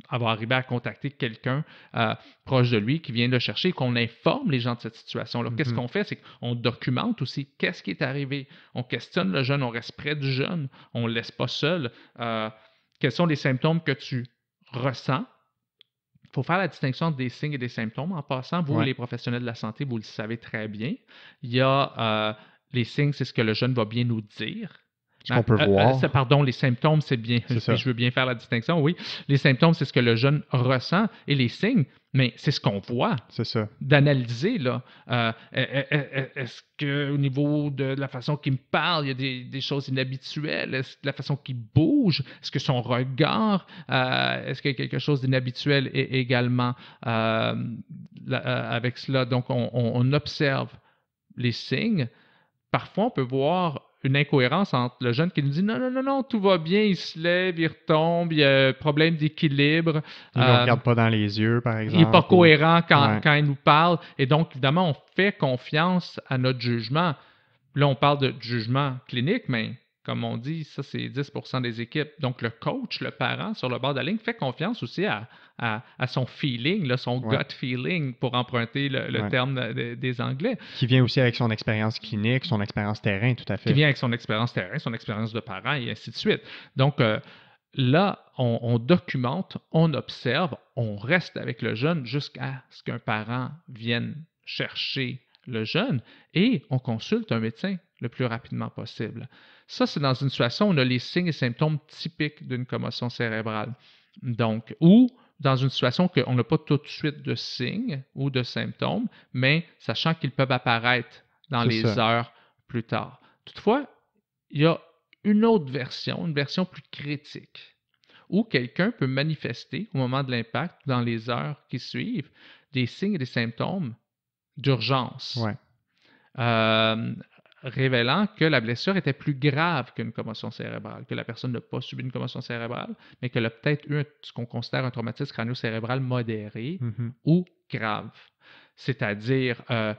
avoir arrivé à contacter quelqu'un euh, proche de lui qui vient le chercher, qu'on informe les gens de cette situation. Alors, mm-hmm. qu'est-ce qu'on fait? C'est qu'on documente aussi qu'est-ce qui est arrivé. On questionne le jeune, on reste près du jeune, on ne le laisse pas seul. Euh, quels sont les symptômes que tu ressens? faut faire la distinction des signes et des symptômes. En passant, vous, les professionnels de la santé, vous le savez très bien. Il y a euh, les signes, c'est ce que le jeune va bien nous dire. Ce qu'on peut euh, euh, voir. pardon, les symptômes, c'est bien. Je veux bien faire la distinction, oui. Les symptômes, c'est ce que le jeune ressent et les signes, mais c'est ce qu'on voit. C'est ça. D'analyser, là. Euh, est-ce qu'au niveau de la façon qu'il me parle, il y a des, choses inhabituelles? Est-ce la façon qu'il bouge? Est-ce que son regard? Est-ce qu'il y a quelque chose d'inhabituel également avec cela? Donc, on observe les signes. Parfois, on peut voir une incohérence entre le jeune qui nous dit non, non, non, tout va bien, il se lève, il retombe, il y a un problème d'équilibre. Il ne euh, regarde pas dans les yeux, par exemple. Il n'est pas cohérent quand, quand, il nous parle. Et donc, évidemment, on fait confiance à notre jugement. Là, on parle de jugement clinique, mais comme on dit, ça, c'est 10 des équipes. Donc, le coach, le parent sur le bord de la ligne fait confiance aussi à, à, son feeling, son gut feeling, pour emprunter le, terme des Anglais. Qui vient aussi avec son expérience clinique, son expérience terrain, tout à fait. Qui vient avec son expérience terrain, son expérience de parent et ainsi de suite. Donc, euh, là, on, on, documente, on observe, on reste avec le jeune jusqu'à ce qu'un parent vienne chercher le jeune et on consulte un médecin le plus rapidement possible. Ça, c'est dans une situation où on a les signes et symptômes typiques d'une commotion cérébrale. Donc, ou dans une situation on n'a pas tout de suite de signes ou de symptômes, mais sachant qu'ils peuvent apparaître dans les heures plus tard. Toutefois, il y a une autre version, une version plus critique, où quelqu'un peut manifester au moment de l'impact, dans les heures qui suivent, des signes et des symptômes d'urgence. Ouais. Euh, révélant que la blessure était plus grave qu'une commotion cérébrale, que la personne n'a pas subi une commotion cérébrale, mais qu'elle a peut-être eu ce qu'on considère un traumatisme crânio-cérébral modéré mhm. ou grave. C'est-à-dire, euh,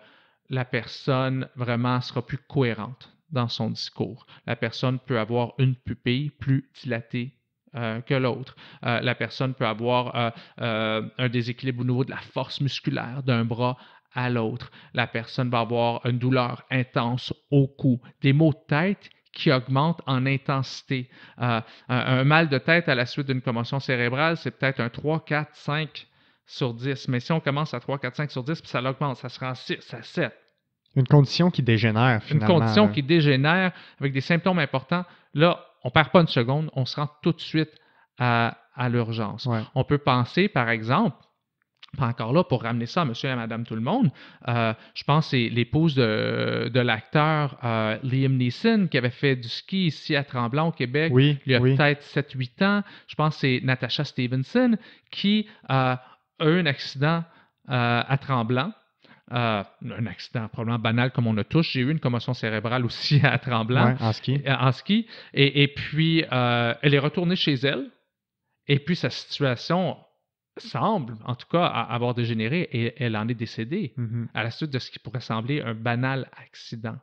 la personne vraiment sera plus cohérente dans son discours. La personne peut avoir une pupille plus dilatée euh, que l'autre. Euh, la personne peut avoir un déséquilibre au niveau de la force musculaire d'un bras à l'autre. La personne va avoir une douleur intense au cou, des maux de tête qui augmentent en intensité. Euh, un, mal de tête à la suite d'une commotion cérébrale, c'est peut-être un 3, 4, 5 sur 10. Mais si on commence à 3, 4, 5 sur 10, puis ça l'augmente, ça se rend 6, à 7. Une condition qui dégénère, finalement. Une condition qui dégénère avec des symptômes importants. Là, on ne perd pas une seconde, on se rend tout de suite à, l'urgence. On peut penser, par exemple, pas encore là, pour ramener ça à monsieur et madame tout le monde, euh, je pense que c'est l'épouse de, l'acteur euh, Liam Neeson qui avait fait du ski ici à Tremblant au Québec il y a peut-être 7-8 ans. Je pense que c'est Natasha Stevenson qui euh, a eu un accident à Tremblant. un accident probablement banal comme on le touche, J'ai eu une commotion cérébrale *laughs* aussi à Tremblant. en ski. Et, puis, elle est retournée chez elle. Et puis, sa situation semble, en tout cas, avoir dégénéré et elle en est décédée mm-hmm. à la suite de ce qui pourrait sembler un banal accident.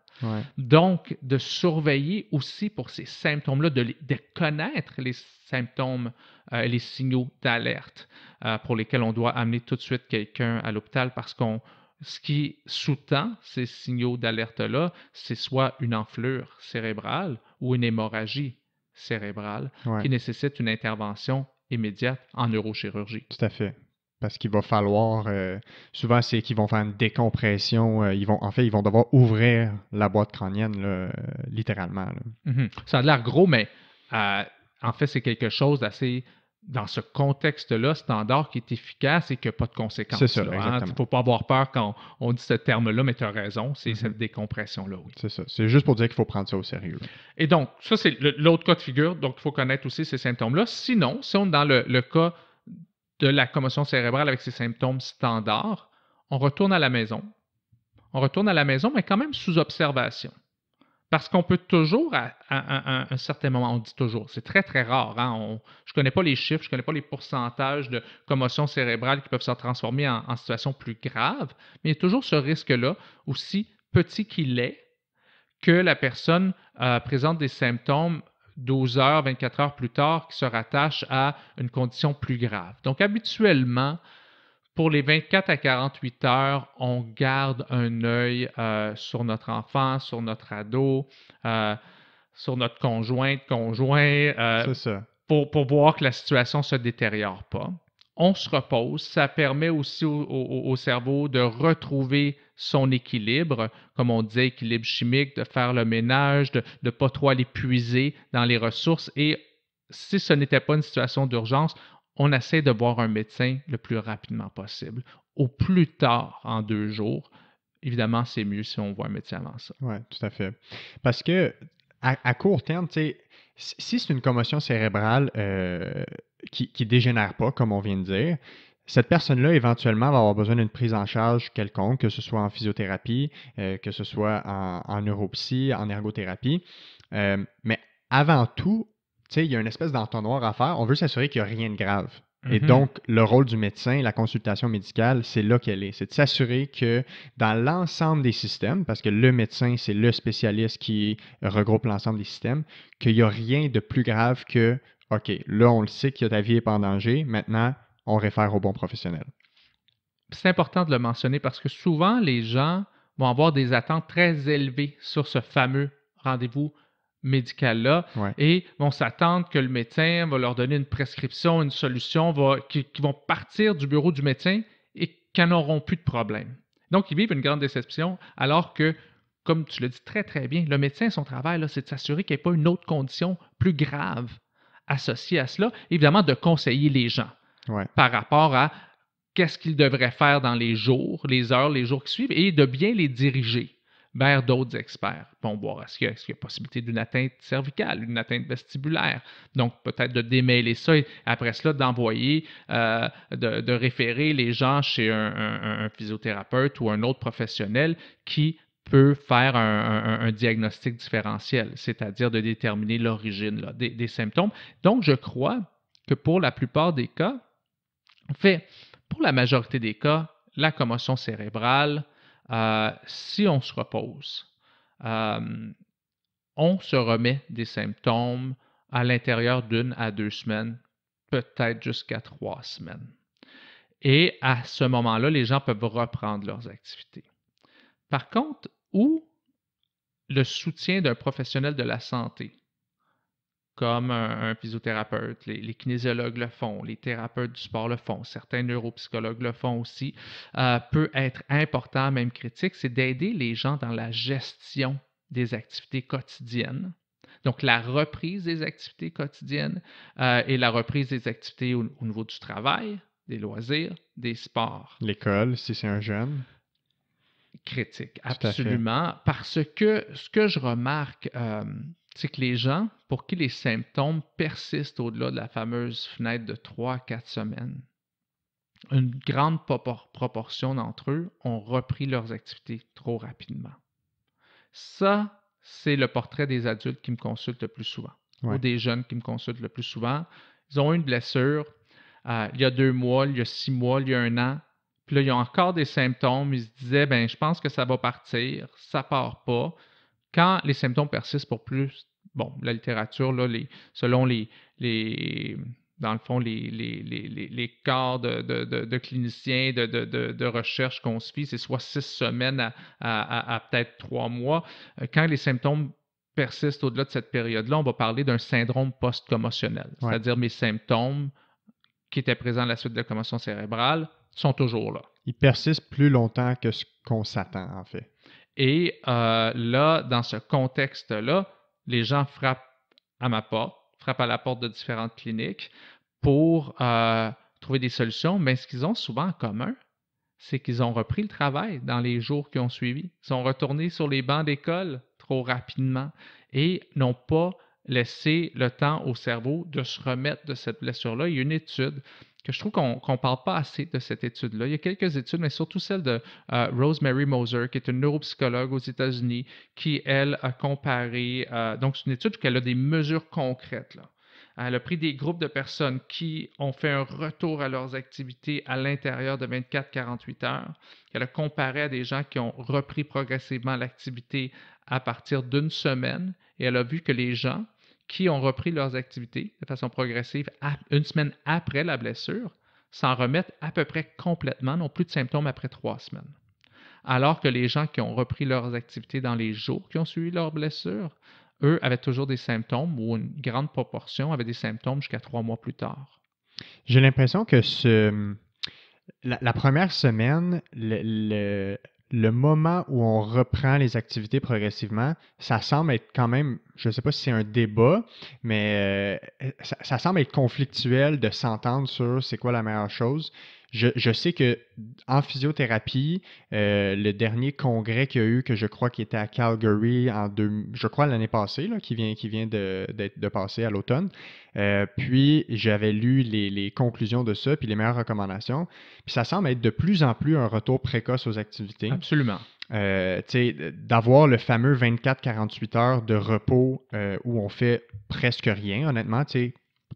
Donc, de surveiller aussi pour ces symptômes-là, de, connaître les symptômes, euh, et les signaux d'alerte euh, pour lesquels on doit amener tout de suite quelqu'un à l'hôpital parce qu'on ce qui sous-tend ces signaux d'alerte-là, c'est soit une enflure cérébrale ou une hémorragie cérébrale qui nécessite une intervention immédiate en neurochirurgie. Tout à fait parce qu'il va falloir, euh, souvent c'est qu'ils vont faire une décompression, euh, ils vont, en fait, ils vont devoir ouvrir la boîte crânienne, littéralement. Mhm. Ça a l'air gros, mais euh, en fait, c'est quelque chose d'assez dans ce contexte-là, standard qui est efficace et qui n'a pas de conséquences. C'est ça, Il hein. ne faut pas avoir peur quand on dit ce terme-là, mais tu as raison, c'est mhm. cette décompression-là, C'est ça. C'est juste pour dire qu'il faut prendre ça au sérieux. Et donc, ça, c'est l'autre cas de figure. Donc, il faut connaître aussi ces symptômes-là. Sinon, si on est dans le, cas de la commotion cérébrale avec ces symptômes standards, on retourne à la maison. On retourne à la maison, mais quand même sous observation. Parce qu'on peut toujours, à, un certain moment, on dit toujours, c'est très, très rare. Hein, je ne connais pas les chiffres, je ne connais pas les pourcentages de commotions cérébrales qui peuvent se transformer en, situation plus grave, mais il y a toujours ce risque-là, aussi petit qu'il est, que la personne euh, présente des symptômes 12 heures, 24 heures plus tard qui se rattachent à une condition plus grave. Donc, habituellement, pour les 24 à 48 heures, on garde un œil euh, sur notre enfant, sur notre ado, euh, sur notre conjointe, conjoint, euh, Pour, voir que la situation ne se détériore pas. On se repose, ça permet aussi au, cerveau de retrouver son équilibre, comme on dit, équilibre chimique, de faire le ménage, de ne pas trop aller puiser dans les ressources et si ce n'était pas une situation d'urgence, on essaie de voir un médecin le plus rapidement possible, au plus tard en deux jours. Évidemment, c'est mieux si on voit un médecin avant ça. Oui, tout à fait. Parce que à, court terme, si c'est une commotion cérébrale euh, qui ne dégénère pas, comme on vient de dire, cette personne-là, éventuellement, va avoir besoin d'une prise en charge quelconque, que ce soit en physiothérapie, euh, que ce soit en, en neuropsie, en ergothérapie. Euh, mais avant tout, sais, il y a une espèce d'entonnoir à faire. On veut s'assurer qu'il n'y a rien de grave. Et mhm. donc, le rôle du médecin, la consultation médicale, c'est là qu'elle est. C'est de s'assurer que dans l'ensemble des systèmes, parce que le médecin, c'est le spécialiste qui regroupe l'ensemble des systèmes, qu'il n'y a rien de plus grave que, OK, là, on le sait que ta vie n'est pas en danger, maintenant, on réfère au bon professionnel. C'est important de le mentionner parce que souvent, les gens vont avoir des attentes très élevées sur ce fameux rendez-vous médicales là et vont s'attendre que le médecin va leur donner une prescription, une solution, va, qui, vont partir du bureau du médecin et qu'ils n'auront plus de problème. Donc, ils vivent une grande déception alors que, comme tu le dis très, très bien, le médecin, son travail, c'est de s'assurer qu'il n'y ait pas une autre condition plus grave associée à cela, évidemment, de conseiller les gens par rapport à qu'est-ce qu'ils devraient faire dans les jours, les heures, les jours qui suivent et de bien les diriger vers d'autres experts. pour voir est-ce qu'il y, a possibilité d'une atteinte cervicale, une atteinte vestibulaire. Donc, peut-être de démêler ça et après cela, d'envoyer, euh, de, référer les gens chez un, physiothérapeute ou un autre professionnel qui peut faire un, diagnostic différentiel, c'est-à-dire de déterminer l'origine des, des symptômes. Donc, je crois que pour la plupart des cas, en fait, pour la majorité des cas, la commotion cérébrale, euh, si on se repose, euh, on se remet des symptômes à l'intérieur d'une à deux semaines, peut-être jusqu'à trois semaines. Et à ce moment-là, les gens peuvent reprendre leurs activités. Par contre, où le soutien d'un professionnel de la santé, comme un, physiothérapeute. Les, kinésiologues le font, les thérapeutes du sport le font, certains neuropsychologues le font aussi, euh, peut être important, même critique, c'est d'aider les gens dans la gestion des activités quotidiennes. Donc, la reprise des activités quotidiennes euh, et la reprise des activités au, niveau du travail, des loisirs, des sports. L'école, si c'est un jeune. Critique, absolument. Parce que ce que je remarque euh, c'est que les gens pour qui les symptômes persistent au-delà de la fameuse fenêtre de 3 à 4 semaines, une grande proportion d'entre eux ont repris leurs activités trop rapidement. Ça, c'est le portrait des adultes qui me consultent le plus souvent, ou des jeunes qui me consultent le plus souvent. Ils ont une blessure euh, il y a deux mois, il y a six mois, il y a un an, puis là, ils ont encore des symptômes. Ils se disaient, ben, je pense que ça va partir, ça part pas. Quand les symptômes persistent pour plus, bon, la littérature, là, selon les, les, dans le fond, les, les, corps de, cliniciens, de, de, recherche qu'on se fie, c'est soit six semaines à, peut-être trois mois. Euh, quand les symptômes persistent au-delà de cette période-là, on va parler d'un syndrome post-commotionnel, c'est-à-dire mes symptômes qui étaient présents à la suite de la commotion cérébrale sont toujours là. Ils persistent plus longtemps que ce qu'on s'attend, en fait. Et euh, là, dans ce contexte-là, les gens frappent à ma porte, frappent à la porte de différentes cliniques pour euh, trouver des solutions. Mais ce qu'ils ont souvent en commun, c'est qu'ils ont repris le travail dans les jours qui ont suivi. Ils sont retournés sur les bancs d'école trop rapidement et n'ont pas laissé le temps au cerveau de se remettre de cette blessure-là. Il y a une étude que je trouve qu'on ne parle pas assez de cette étude-là. Il y a quelques études, mais surtout celle de euh, Rosemary Moser, qui est une neuropsychologue aux États-Unis, qui, elle, a comparé, euh, donc c'est une étude qu'elle a des mesures concrètes. Elle a pris des groupes de personnes qui ont fait un retour à leurs activités à l'intérieur de 24-48 heures. qu'elle a comparé à des gens qui ont repris progressivement l'activité à partir d'une semaine. Et elle a vu que les gens qui ont repris leurs activités de façon progressive une semaine après la blessure s'en remettent à peu près complètement, n'ont plus de symptômes après trois semaines. Alors que les gens qui ont repris leurs activités dans les jours qui ont suivi leur blessure, eux avaient toujours des symptômes ou une grande proportion avaient des symptômes jusqu'à trois mois plus tard. J'ai l'impression que ce, la, première semaine, le, le moment où on reprend les activités progressivement, ça semble être quand même, je ne sais pas si c'est un débat, mais euh, ça, semble être conflictuel de s'entendre sur c'est quoi la meilleure chose. Je, sais que en physiothérapie, euh, le dernier congrès qu'il y a eu, que je crois qu'il était à Calgary en deux, je crois l'année passée, qui vient, qui vient de, de, passer à l'automne. Euh, puis j'avais lu les, conclusions de ça, puis les meilleures recommandations. Puis ça semble être de plus en plus un retour précoce aux activités. Absolument. Euh, d'avoir le fameux 24-48 heures de repos euh, où on fait presque rien, honnêtement,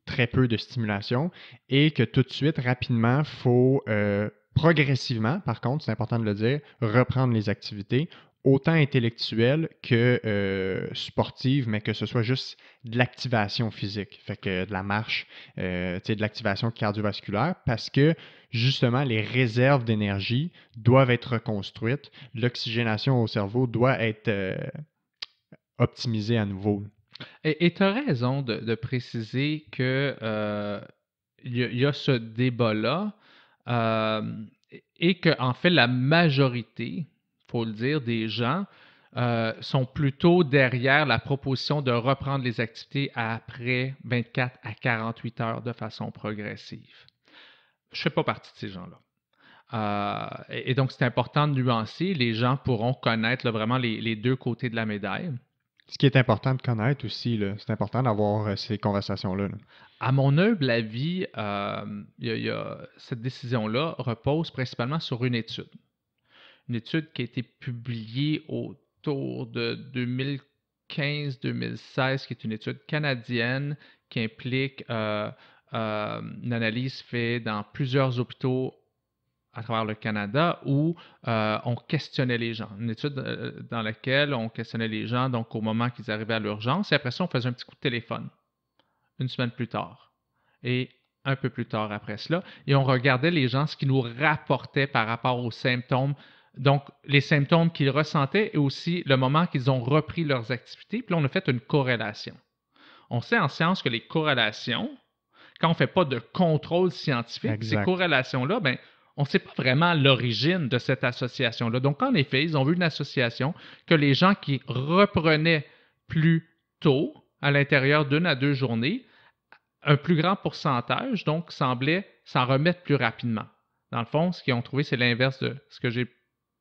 très peu de stimulation et que tout de suite, rapidement, il faut euh, progressivement, par contre, c'est important de le dire, reprendre les activités autant intellectuelles que euh, sportives, mais que ce soit juste de l'activation physique, fait que de la marche, euh, de l'activation cardiovasculaire, parce que justement les réserves d'énergie doivent être reconstruites, l'oxygénation au cerveau doit être optimisée à nouveau. Et tu as raison de, préciser que euh, il y, a- ce débat-là euh, et que, en fait, la majorité, il faut le dire, des gens euh, sont plutôt derrière la proposition de reprendre les activités après 24 à 48 heures de façon progressive. Je ne fais pas partie de ces gens-là. et, donc, c'est important de nuancer. Les gens pourront connaître vraiment les deux côtés de la médaille ce qui est important de connaître aussi, c'est important d'avoir euh, ces conversations-là. À mon humble avis, euh, cette décision-là repose principalement sur une étude. Une étude qui a été publiée autour de 2015-2016, qui est une étude canadienne qui implique euh, euh, une analyse faite dans plusieurs hôpitaux à travers le Canada où euh, on questionnait les gens. Une étude euh, dans laquelle on questionnait les gens donc au moment qu'ils arrivaient à l'urgence et après ça, on faisait un petit coup de téléphone une semaine plus tard et un peu plus tard après cela. Et on regardait les gens, ce qu'ils nous rapportaient par rapport aux symptômes. Donc, les symptômes qu'ils ressentaient et aussi le moment qu'ils ont repris leurs activités. Puis là, on a fait une corrélation. On sait en science que les corrélations, quand on ne fait pas de contrôle scientifique, ces corrélations-là, ben, on ne sait pas vraiment l'origine de cette association-là. Donc, en effet, ils ont vu une association que les gens qui reprenaient plus tôt, à l'intérieur d'une à deux journées, un plus grand pourcentage, donc, semblait s'en remettre plus rapidement. Dans le fond, ce qu'ils ont trouvé, c'est l'inverse de ce que j'ai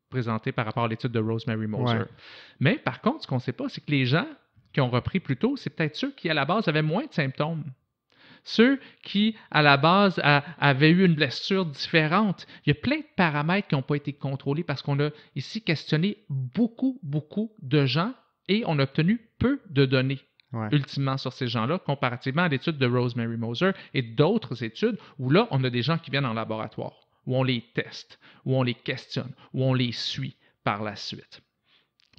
présenté par rapport à l'étude de Rosemary Moser. Mais par contre, ce qu'on ne sait pas, c'est que les gens qui ont repris plus tôt, c'est peut-être ceux qui, à la base, avaient moins de symptômes. Ceux qui, à la base, avaient eu une blessure différente. Il y a plein de paramètres qui n'ont pas été contrôlés parce qu'on a ici questionné beaucoup, beaucoup de gens et on a obtenu peu de données. ultimement sur ces gens-là, comparativement à l'étude de Rosemary Moser et d'autres études où là, on a des gens qui viennent en laboratoire, où on les teste, où on les questionne, où on les suit par la suite.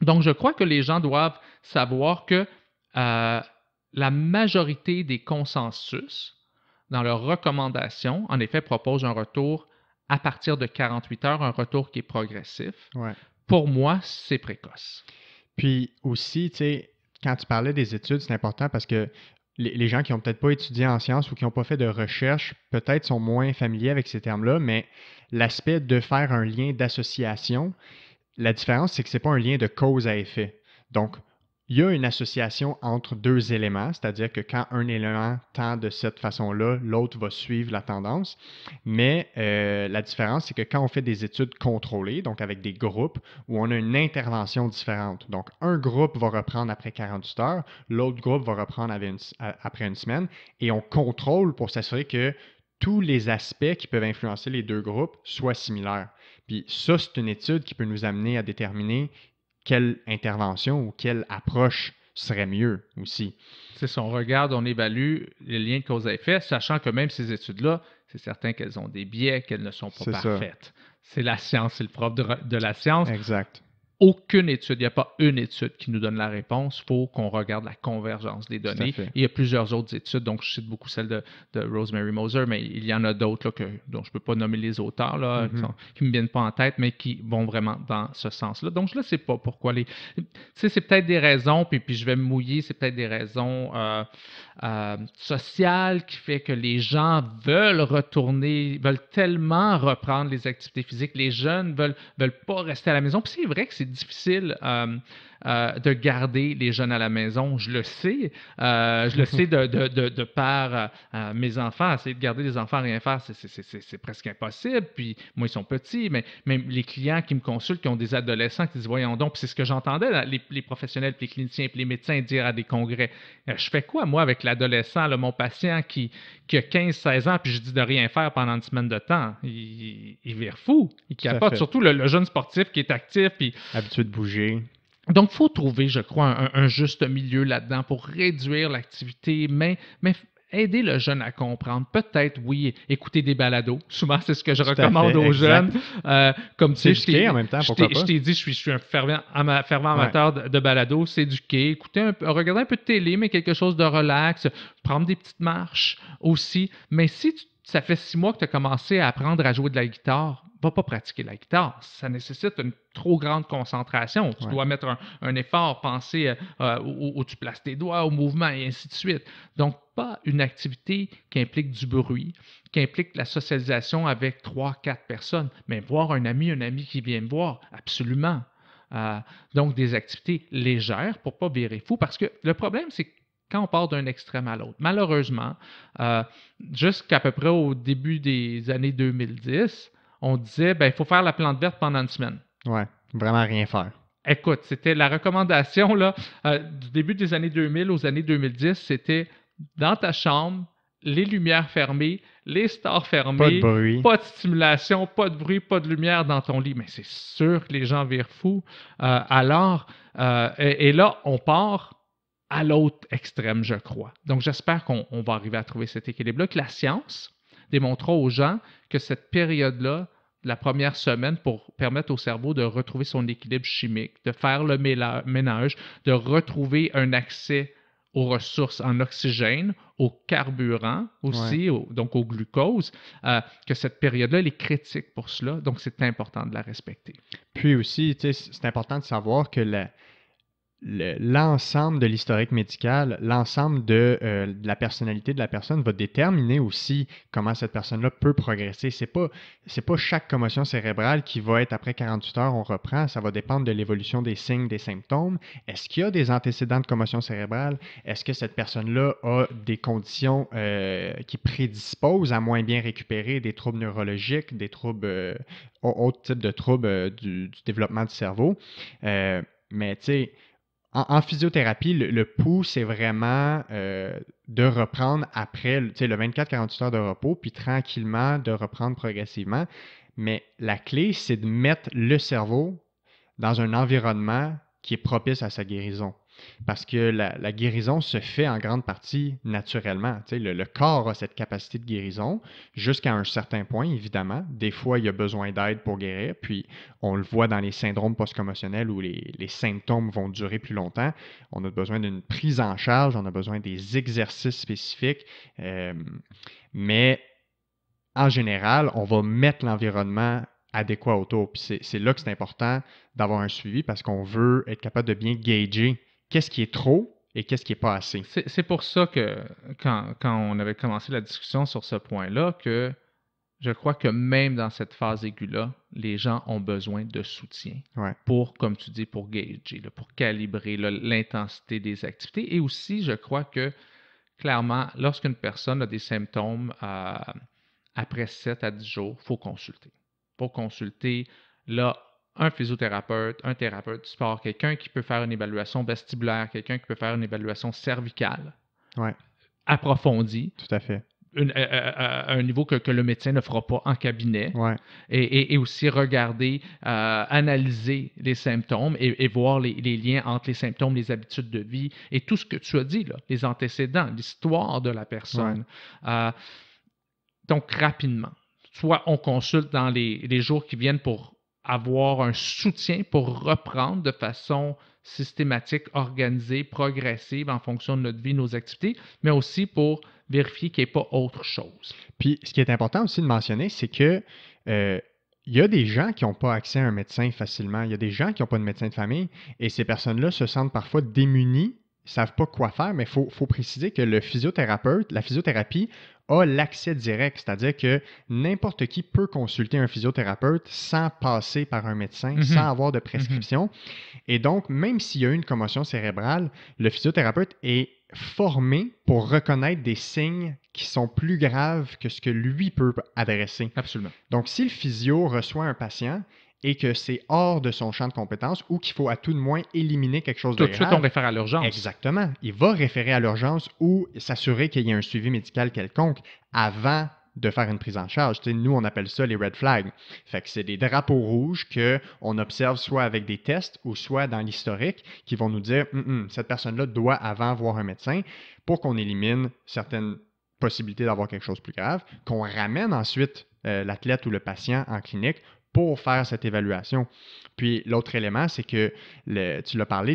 Donc, je crois que les gens doivent savoir que euh, la majorité des consensus, dans leurs recommandations, en effet, propose un retour à partir de 48 heures, un retour qui est progressif. Pour moi, c'est précoce. Puis aussi, tu sais, quand tu parlais des études, c'est important parce que les, gens qui n'ont peut-être pas étudié en sciences ou qui n'ont pas fait de recherche, peut-être sont moins familiers avec ces termes-là, mais l'aspect de faire un lien d'association, la différence, c'est que ce n'est pas un lien de cause à effet. Donc, il y a une association entre deux éléments, c'est-à-dire que quand un élément tend de cette façon-là, l'autre va suivre la tendance. Mais euh, la différence, c'est que quand on fait des études contrôlées, donc avec des groupes, où on a une intervention différente, donc un groupe va reprendre après 48 heures, l'autre groupe va reprendre après une semaine, et on contrôle pour s'assurer que tous les aspects qui peuvent influencer les deux groupes soient similaires. Puis ça, c'est une étude qui peut nous amener à déterminer quelle intervention ou quelle approche serait mieux aussi. C'est son on regarde, on évalue les liens de cause à effet, sachant que même ces études-là, c'est certain qu'elles ont des biais, qu'elles ne sont pas parfaites. C'est la science, c'est le propre de, de la science. Exact aucune étude, il n'y a pas une étude qui nous donne la réponse. Il faut qu'on regarde la convergence des données. il y a plusieurs autres études, donc je cite beaucoup celle de, Rosemary Moser, mais il y en a d'autres dont je ne peux pas nommer les auteurs, mm-hmm. qui ne me viennent pas en tête, mais qui vont vraiment dans ce sens-là. Donc, je ne sais pas pourquoi les. Tu sais, c'est peut-être des raisons, puis, puis je vais me mouiller, c'est peut-être des raisons euh, euh, sociales qui fait que les gens veulent retourner, veulent tellement reprendre les activités physiques. Les jeunes veulent, veulent pas rester à la maison. Puis c'est vrai que c'est difficile euh, euh, de garder les jeunes à la maison. Je le sais. Euh, je le sais de, de, de, de par euh, mes enfants. Essayer de garder les enfants à rien faire, c'est presque impossible. Puis moi, ils sont petits, mais même les clients qui me consultent, qui ont des adolescents, qui disent Voyons donc, c'est ce que j'entendais, les, professionnels, puis les cliniciens, puis les médecins dire à des congrès Je fais quoi, moi, avec l'adolescent, mon patient qui, qui a 15-16 ans, puis je dis de rien faire pendant une semaine de temps Il, il vire fou. Il capote. Surtout le, le, jeune sportif qui est actif. Puis, Habitué de bouger. Donc, il faut trouver, je crois, un, juste milieu là-dedans pour réduire l'activité, mais, mais aider le jeune à comprendre. Peut-être, oui, écouter des balados. *laughs* Souvent, c'est ce que je recommande aux jeunes. Euh, comme tu sais, je en même temps, je t'ai dit, je suis, suis un fervent, amateur de, de balados, s'éduquer, écouter, regarder un peu de télé, mais quelque chose de relax, prendre des petites marches aussi. Mais si tu ça fait six mois que tu as commencé à apprendre à jouer de la guitare, va pas pratiquer la guitare. Ça nécessite une trop grande concentration. Tu dois mettre un, effort, penser euh, euh, où, tu places tes doigts, au mouvement et ainsi de suite. Donc, pas une activité qui implique du bruit, qui implique la socialisation avec trois, quatre personnes, mais voir un ami, un ami qui vient me voir, absolument. Euh, donc, des activités légères pour pas virer fou, parce que le problème, c'est que quand on part d'un extrême à l'autre. Malheureusement, euh, jusqu'à peu près au début des années 2010, on disait ben il faut faire la plante verte pendant une semaine. Oui, vraiment rien faire. Écoute, c'était la recommandation là, euh, du début des années 2000 aux années 2010, c'était dans ta chambre, les lumières fermées, les stores fermés. pas de, bruit. pas de stimulation, pas de bruit, pas de lumière dans ton lit. Mais c'est sûr que les gens virent fou. Euh, alors, et là, on part à l'autre extrême, je crois. Donc j'espère qu'on va arriver à trouver cet équilibre-là, que la science démontre aux gens que cette période-là, la première semaine, pour permettre au cerveau de retrouver son équilibre chimique, de faire le ménage, de retrouver un accès aux ressources en oxygène, au carburant aussi, donc au glucose, euh, que cette période-là, elle est critique pour cela. Donc, c'est important de la respecter. Puis aussi, c'est important de savoir que la, l'ensemble de l'historique médical, l'ensemble euh, de, la personnalité de la personne va déterminer aussi comment cette personne-là peut progresser. C'est pas pas chaque commotion cérébrale qui va être après 48 heures on reprend, ça va dépendre de l'évolution des signes, des symptômes. Est-ce qu'il y a des antécédents de commotion cérébrale Est-ce que cette personne-là a des conditions euh, qui prédisposent à moins bien récupérer des troubles neurologiques, des troubles euh, autres types de troubles du, du, développement du cerveau mais tu sais, en, physiothérapie, le, pouls, c'est vraiment euh, de reprendre après le 24-48 heures de repos, puis tranquillement de reprendre progressivement. Mais la clé, c'est de mettre le cerveau dans un environnement qui est propice à sa guérison. Parce que la, guérison se fait en grande partie naturellement. Le, corps a cette capacité de guérison jusqu'à un certain point, évidemment. Des fois, il y a besoin d'aide pour guérir, puis on le voit dans les syndromes post-commotionnels où les, symptômes vont durer plus longtemps. On a besoin d'une prise en charge, on a besoin des exercices spécifiques, euh, mais en général, on va mettre l'environnement adéquat autour. c'est là que c'est important d'avoir un suivi parce qu'on veut être capable de bien gager qu'est-ce qui est trop et qu'est-ce qui n'est pas assez. C'est pour ça que quand, on avait commencé la discussion sur ce point-là, que je crois que même dans cette phase aiguë-là, les gens ont besoin de soutien pour, comme tu dis, pour gager, pour calibrer l'intensité des activités. Et aussi, je crois que clairement, lorsqu'une personne a des symptômes euh, après 7 à 10 jours, il faut consulter. Pour consulter, là, un physiothérapeute, un thérapeute du sport, quelqu'un qui peut faire une évaluation vestibulaire, quelqu'un qui peut faire une évaluation cervicale approfondie. Tout à fait. Euh, euh, euh, un niveau que, le médecin ne fera pas en cabinet. Et, aussi regarder, analyser les symptômes et, voir les, liens entre les symptômes, les habitudes de vie et tout ce que tu as dit, les antécédents, l'histoire de la personne. donc, rapidement. Soit on consulte dans les, les jours qui viennent pour avoir un soutien pour reprendre de façon systématique, organisée, progressive en fonction de notre vie, nos activités, mais aussi pour vérifier qu'il n'y ait pas autre chose. Puis, ce qui est important aussi de mentionner, c'est que euh, il y a des gens qui n'ont pas accès à un médecin facilement. Il y a des gens qui n'ont pas de médecin de famille et ces personnes-là se sentent parfois démunies savent pas quoi faire, mais il faut, faut, préciser que le physiothérapeute, la physiothérapie a l'accès direct, c'est-à-dire que n'importe qui peut consulter un physiothérapeute sans passer par un médecin, mhm. sans avoir de mhm. prescription. Et donc, même s'il y a une commotion cérébrale, le physiothérapeute est formé pour reconnaître des signes qui sont plus graves que ce que lui peut adresser. Absolument. Donc, si le physio reçoit un patient et que c'est hors de son champ de compétence ou qu'il faut à tout de moins éliminer quelque chose de, grave. Tout de suite, on réfère à l'urgence. Exactement. Il va référer à l'urgence ou s'assurer qu'il y a un suivi médical quelconque avant de faire une prise en charge. nous, on appelle ça les red flags. Fait c'est des drapeaux rouges qu'on observe soit avec des tests ou soit dans l'historique qui vont nous dire hum, hum, cette personne-là doit avant voir un médecin pour qu'on élimine certaines possibilités d'avoir quelque chose de plus grave, qu'on ramène ensuite euh, l'athlète ou le patient en clinique pour faire cette évaluation. Puis l'autre élément, c'est que tu l'as parlé,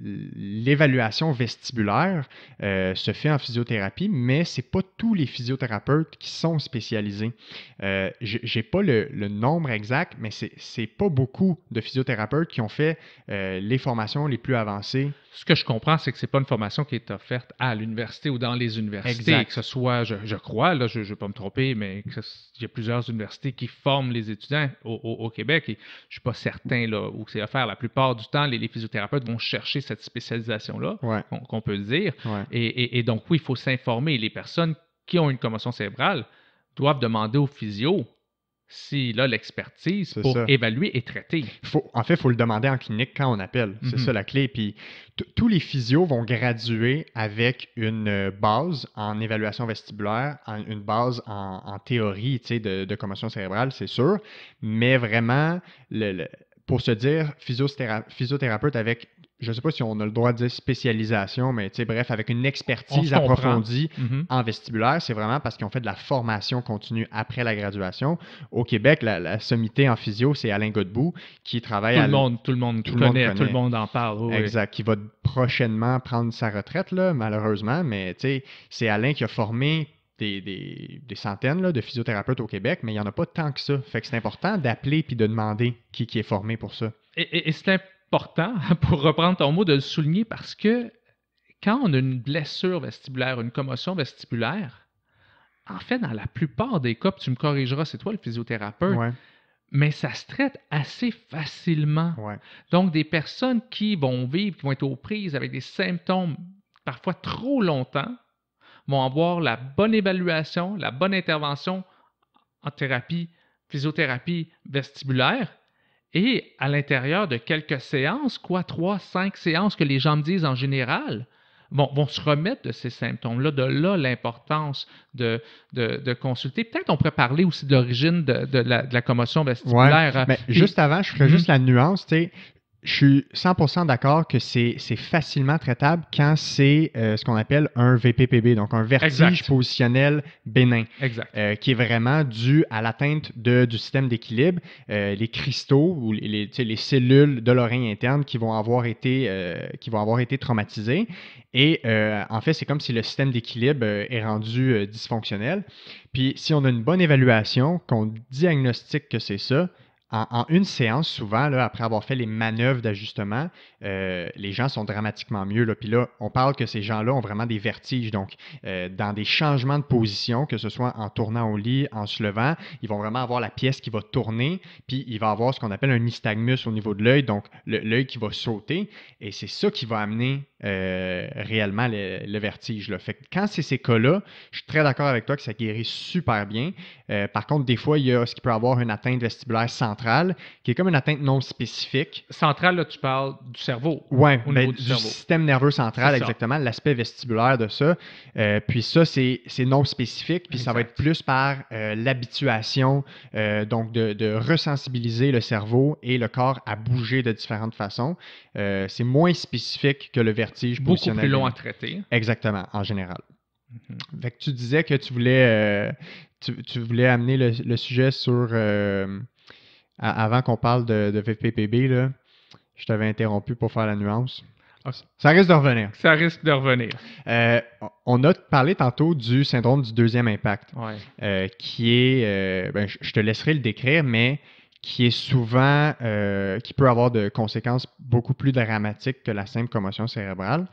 l'évaluation vestibulaire euh, se fait en physiothérapie, mais ce n'est pas tous les physiothérapeutes qui sont spécialisés. Euh, je n'ai pas le, nombre exact, mais ce n'est pas beaucoup de physiothérapeutes qui ont fait euh, les formations les plus avancées ce que je comprends, c'est que c'est pas une formation qui est offerte à l'université ou dans les universités. Exact. Que ce soit, je, crois, là, je ne vais pas me tromper, mais il y a plusieurs universités qui forment les étudiants au, Québec et je suis pas certain là, où c'est offert. La plupart du temps, les, physiothérapeutes vont chercher cette spécialisation-là, qu'on peut dire. Et, donc, oui, il faut s'informer. Les personnes qui ont une commotion cérébrale doivent demander aux physio s'il a l'expertise pour évaluer et traiter. Faut, en fait, il faut le demander en clinique quand on appelle. C'est mhm. ça la clé. Puis tous les physios vont graduer avec une base en évaluation vestibulaire, une base en, théorie de, de, commotion cérébrale, c'est sûr. Mais vraiment, pour se dire physiothérapeute avec je ne sais pas si on a le droit de dire spécialisation, mais bref, avec une expertise approfondie mhm. en vestibulaire, c'est vraiment parce qu'ils ont fait de la formation continue après la graduation. Au Québec, la, sommité en physio, c'est Alain Godbout qui travaille tout à le monde, Tout le monde, tout, le monde tout le monde en parle. Exact, qui va prochainement prendre sa retraite, malheureusement, mais c'est Alain qui a formé des, centaines de physiothérapeutes au Québec, mais il n'y en a pas tant que ça. Fait que c'est important d'appeler puis de demander qui, est formé pour ça. Et, et, important, *laughs* pour reprendre ton mot, de le souligner parce que quand on a une blessure vestibulaire, une commotion vestibulaire, en fait, dans la plupart des cas, tu me corrigeras, c'est toi le physiothérapeute, mais ça se traite assez facilement. Donc, des personnes qui vont vivre, qui vont être aux prises avec des symptômes parfois trop longtemps, vont avoir la bonne évaluation, la bonne intervention en thérapie, physiothérapie vestibulaire, et à l'intérieur de quelques séances, quoi, trois, cinq séances que les gens me disent en général, vont se remettre de ces symptômes-là. De là l'importance de, de, consulter. Peut-être on pourrait parler aussi d'origine de, de, la, commotion vestibulaire. Hein. mais juste avant, je ferais mhm. juste la nuance je suis 100% d'accord que c'est facilement traitable quand c'est euh, ce qu'on appelle un VPPB, donc un vertige positionnel bénin, euh, qui est vraiment dû à l'atteinte du système d'équilibre, euh, les cristaux ou les, cellules de l'oreille interne qui vont avoir été, qui vont avoir été traumatisées. Et en fait, c'est comme si le système d'équilibre est rendu dysfonctionnel. Puis si on a une bonne évaluation, qu'on diagnostique que c'est ça, en, une séance, souvent, après avoir fait les manœuvres d'ajustement, euh, les gens sont dramatiquement mieux. Puis là, on parle que ces gens-là ont vraiment des vertiges. Donc, euh, dans des changements de position, que ce soit en tournant au lit, en se levant, ils vont vraiment avoir la pièce qui va tourner, puis il va avoir ce qu'on appelle un nystagmus au niveau de l'œil, donc l'œil qui va sauter. Et c'est ça qui va amener euh, réellement le, vertige. Le Fait quand c'est ces cas-là, je suis très d'accord avec toi que ça guérit super bien. Euh, par contre, des fois, il y a ce qui peut avoir une atteinte vestibulaire centrale, qui est comme une atteinte non spécifique. Centrale, là, tu parles du cerveau. Oui, ben, du, système nerveux central, exactement, l'aspect vestibulaire de ça. Euh, puis ça, c'est non spécifique, puis ça va être plus par l'habituation, donc de, de, le cerveau et le corps à bouger de différentes façons. c'est moins spécifique que le vertige Beaucoup plus long à traiter. Exactement, en général. Mhm. tu disais que tu voulais, euh, tu, voulais amener le, sujet sur. Euh, avant qu'on parle de, VPPB, je t'avais interrompu pour faire la nuance. Ah, ça risque de revenir. Ça risque de revenir. Euh, on a parlé tantôt du syndrome du deuxième impact, qui est, ben, je te laisserai le décrire, mais qui est souvent, euh, qui peut avoir de conséquences beaucoup plus dramatiques que la simple commotion cérébrale.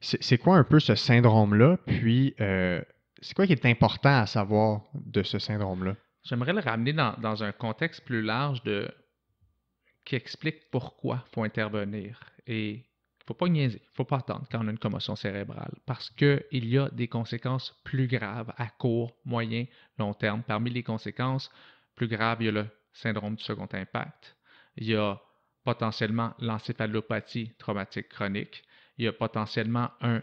C'est quoi un peu ce syndrome-là? Puis, euh, c'est quoi qui est important à savoir de ce syndrome-là? J'aimerais le ramener dans, dans, un contexte plus large de qui explique pourquoi il faut intervenir. Et il ne faut pas niaiser, il ne faut pas attendre quand on a une commotion cérébrale, parce qu'il y a des conséquences plus graves à court, moyen, long terme. Parmi les conséquences plus graves, il y a le syndrome du second impact, il y a potentiellement l'encéphalopathie traumatique chronique, il y a potentiellement un